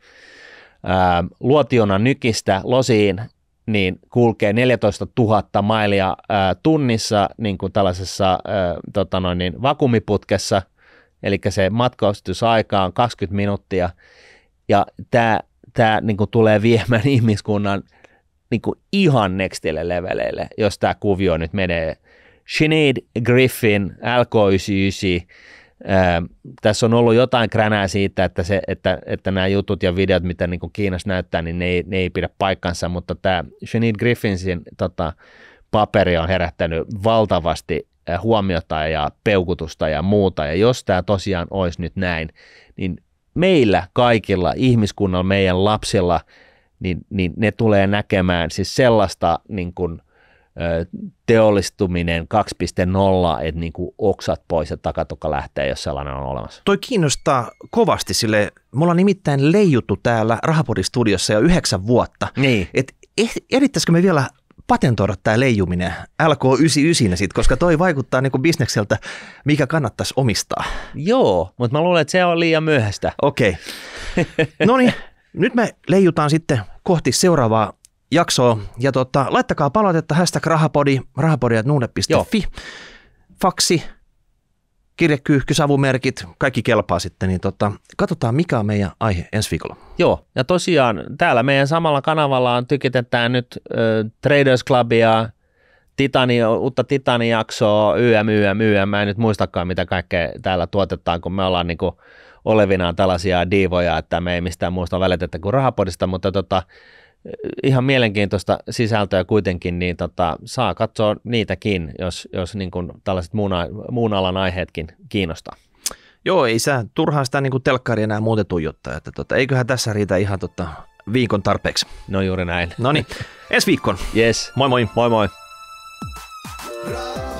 Ää, ähm, luotiona nykistä losiin niin kulkee 14 000 mailia ää, äh, tunnissa niin kuin tällaisessa ää, äh, tota noin, niin vakuumiputkessa, eli se matkaustusaika on 20 minuuttia, ja tämä tämä, niin kuin tulee viemään [LAUGHS] ihmiskunnan – niin kuin ihan nextille leveleille, jos tämä kuvio nyt menee. Sinead Griffin, LK99, tässä on ollut jotain kränää siitä, että, se, että, että nämä jutut ja videot, mitä niin kuin Kiinassa näyttää, niin ne ei, ne ei pidä paikkansa, mutta tämä Sinead Griffinsin tota, paperi on herättänyt valtavasti huomiota ja peukutusta ja muuta, ja jos tämä tosiaan olisi nyt näin, niin meillä kaikilla ihmiskunnalla, meidän lapsilla – niin, niin ne tulee näkemään siis sellaista niin kuin, teollistuminen 2.0, että niin kuin oksat pois ja takatukka lähtee, jos sellainen on olemassa. Toi kiinnostaa kovasti, sille me ollaan nimittäin leijuttu täällä Rahapodistudiossa jo yhdeksän vuotta. Niin. Et eh, me vielä patentoida tämä leijuminen LK99 sit, koska toi vaikuttaa niin kuin bisnekseltä, mikä kannattaisi omistaa. Joo, mutta mä luulen, että se on liian myöhäistä. Okei. Okay. No niin, [LAUGHS] Nyt me leijutaan sitten kohti seuraavaa jaksoa. Ja tota, laittakaa palautetta hashtag rahapodi, rahapodi.nuude.fi, faksi, kirjekyyhky, savumerkit, kaikki kelpaa sitten. Niin tota, katsotaan, mikä on meidän aihe ensi viikolla. Joo, ja tosiaan täällä meidän samalla kanavalla on tykitetään nyt äh, Traders Clubia, Titani, uutta Titani-jaksoa, YM, YM, YM. Mä en nyt muistakaan, mitä kaikkea täällä tuotetaan, kun me ollaan niinku – olevinaan tällaisia diivoja, että me ei mistään muusta välitetä kuin rahapodista, mutta tota, ihan mielenkiintoista sisältöä kuitenkin, niin tota, saa katsoa niitäkin, jos, jos niin kuin tällaiset muun, muun alan aiheetkin kiinnostaa. Joo, ei sä turhaan sitä niin kuin enää muuten tuijottaa, että tota, eiköhän tässä riitä ihan tota, viikon tarpeeksi. No juuri näin. No niin, [LAUGHS] ensi viikkoon. Yes. Moi moi. Moi moi. Bravo.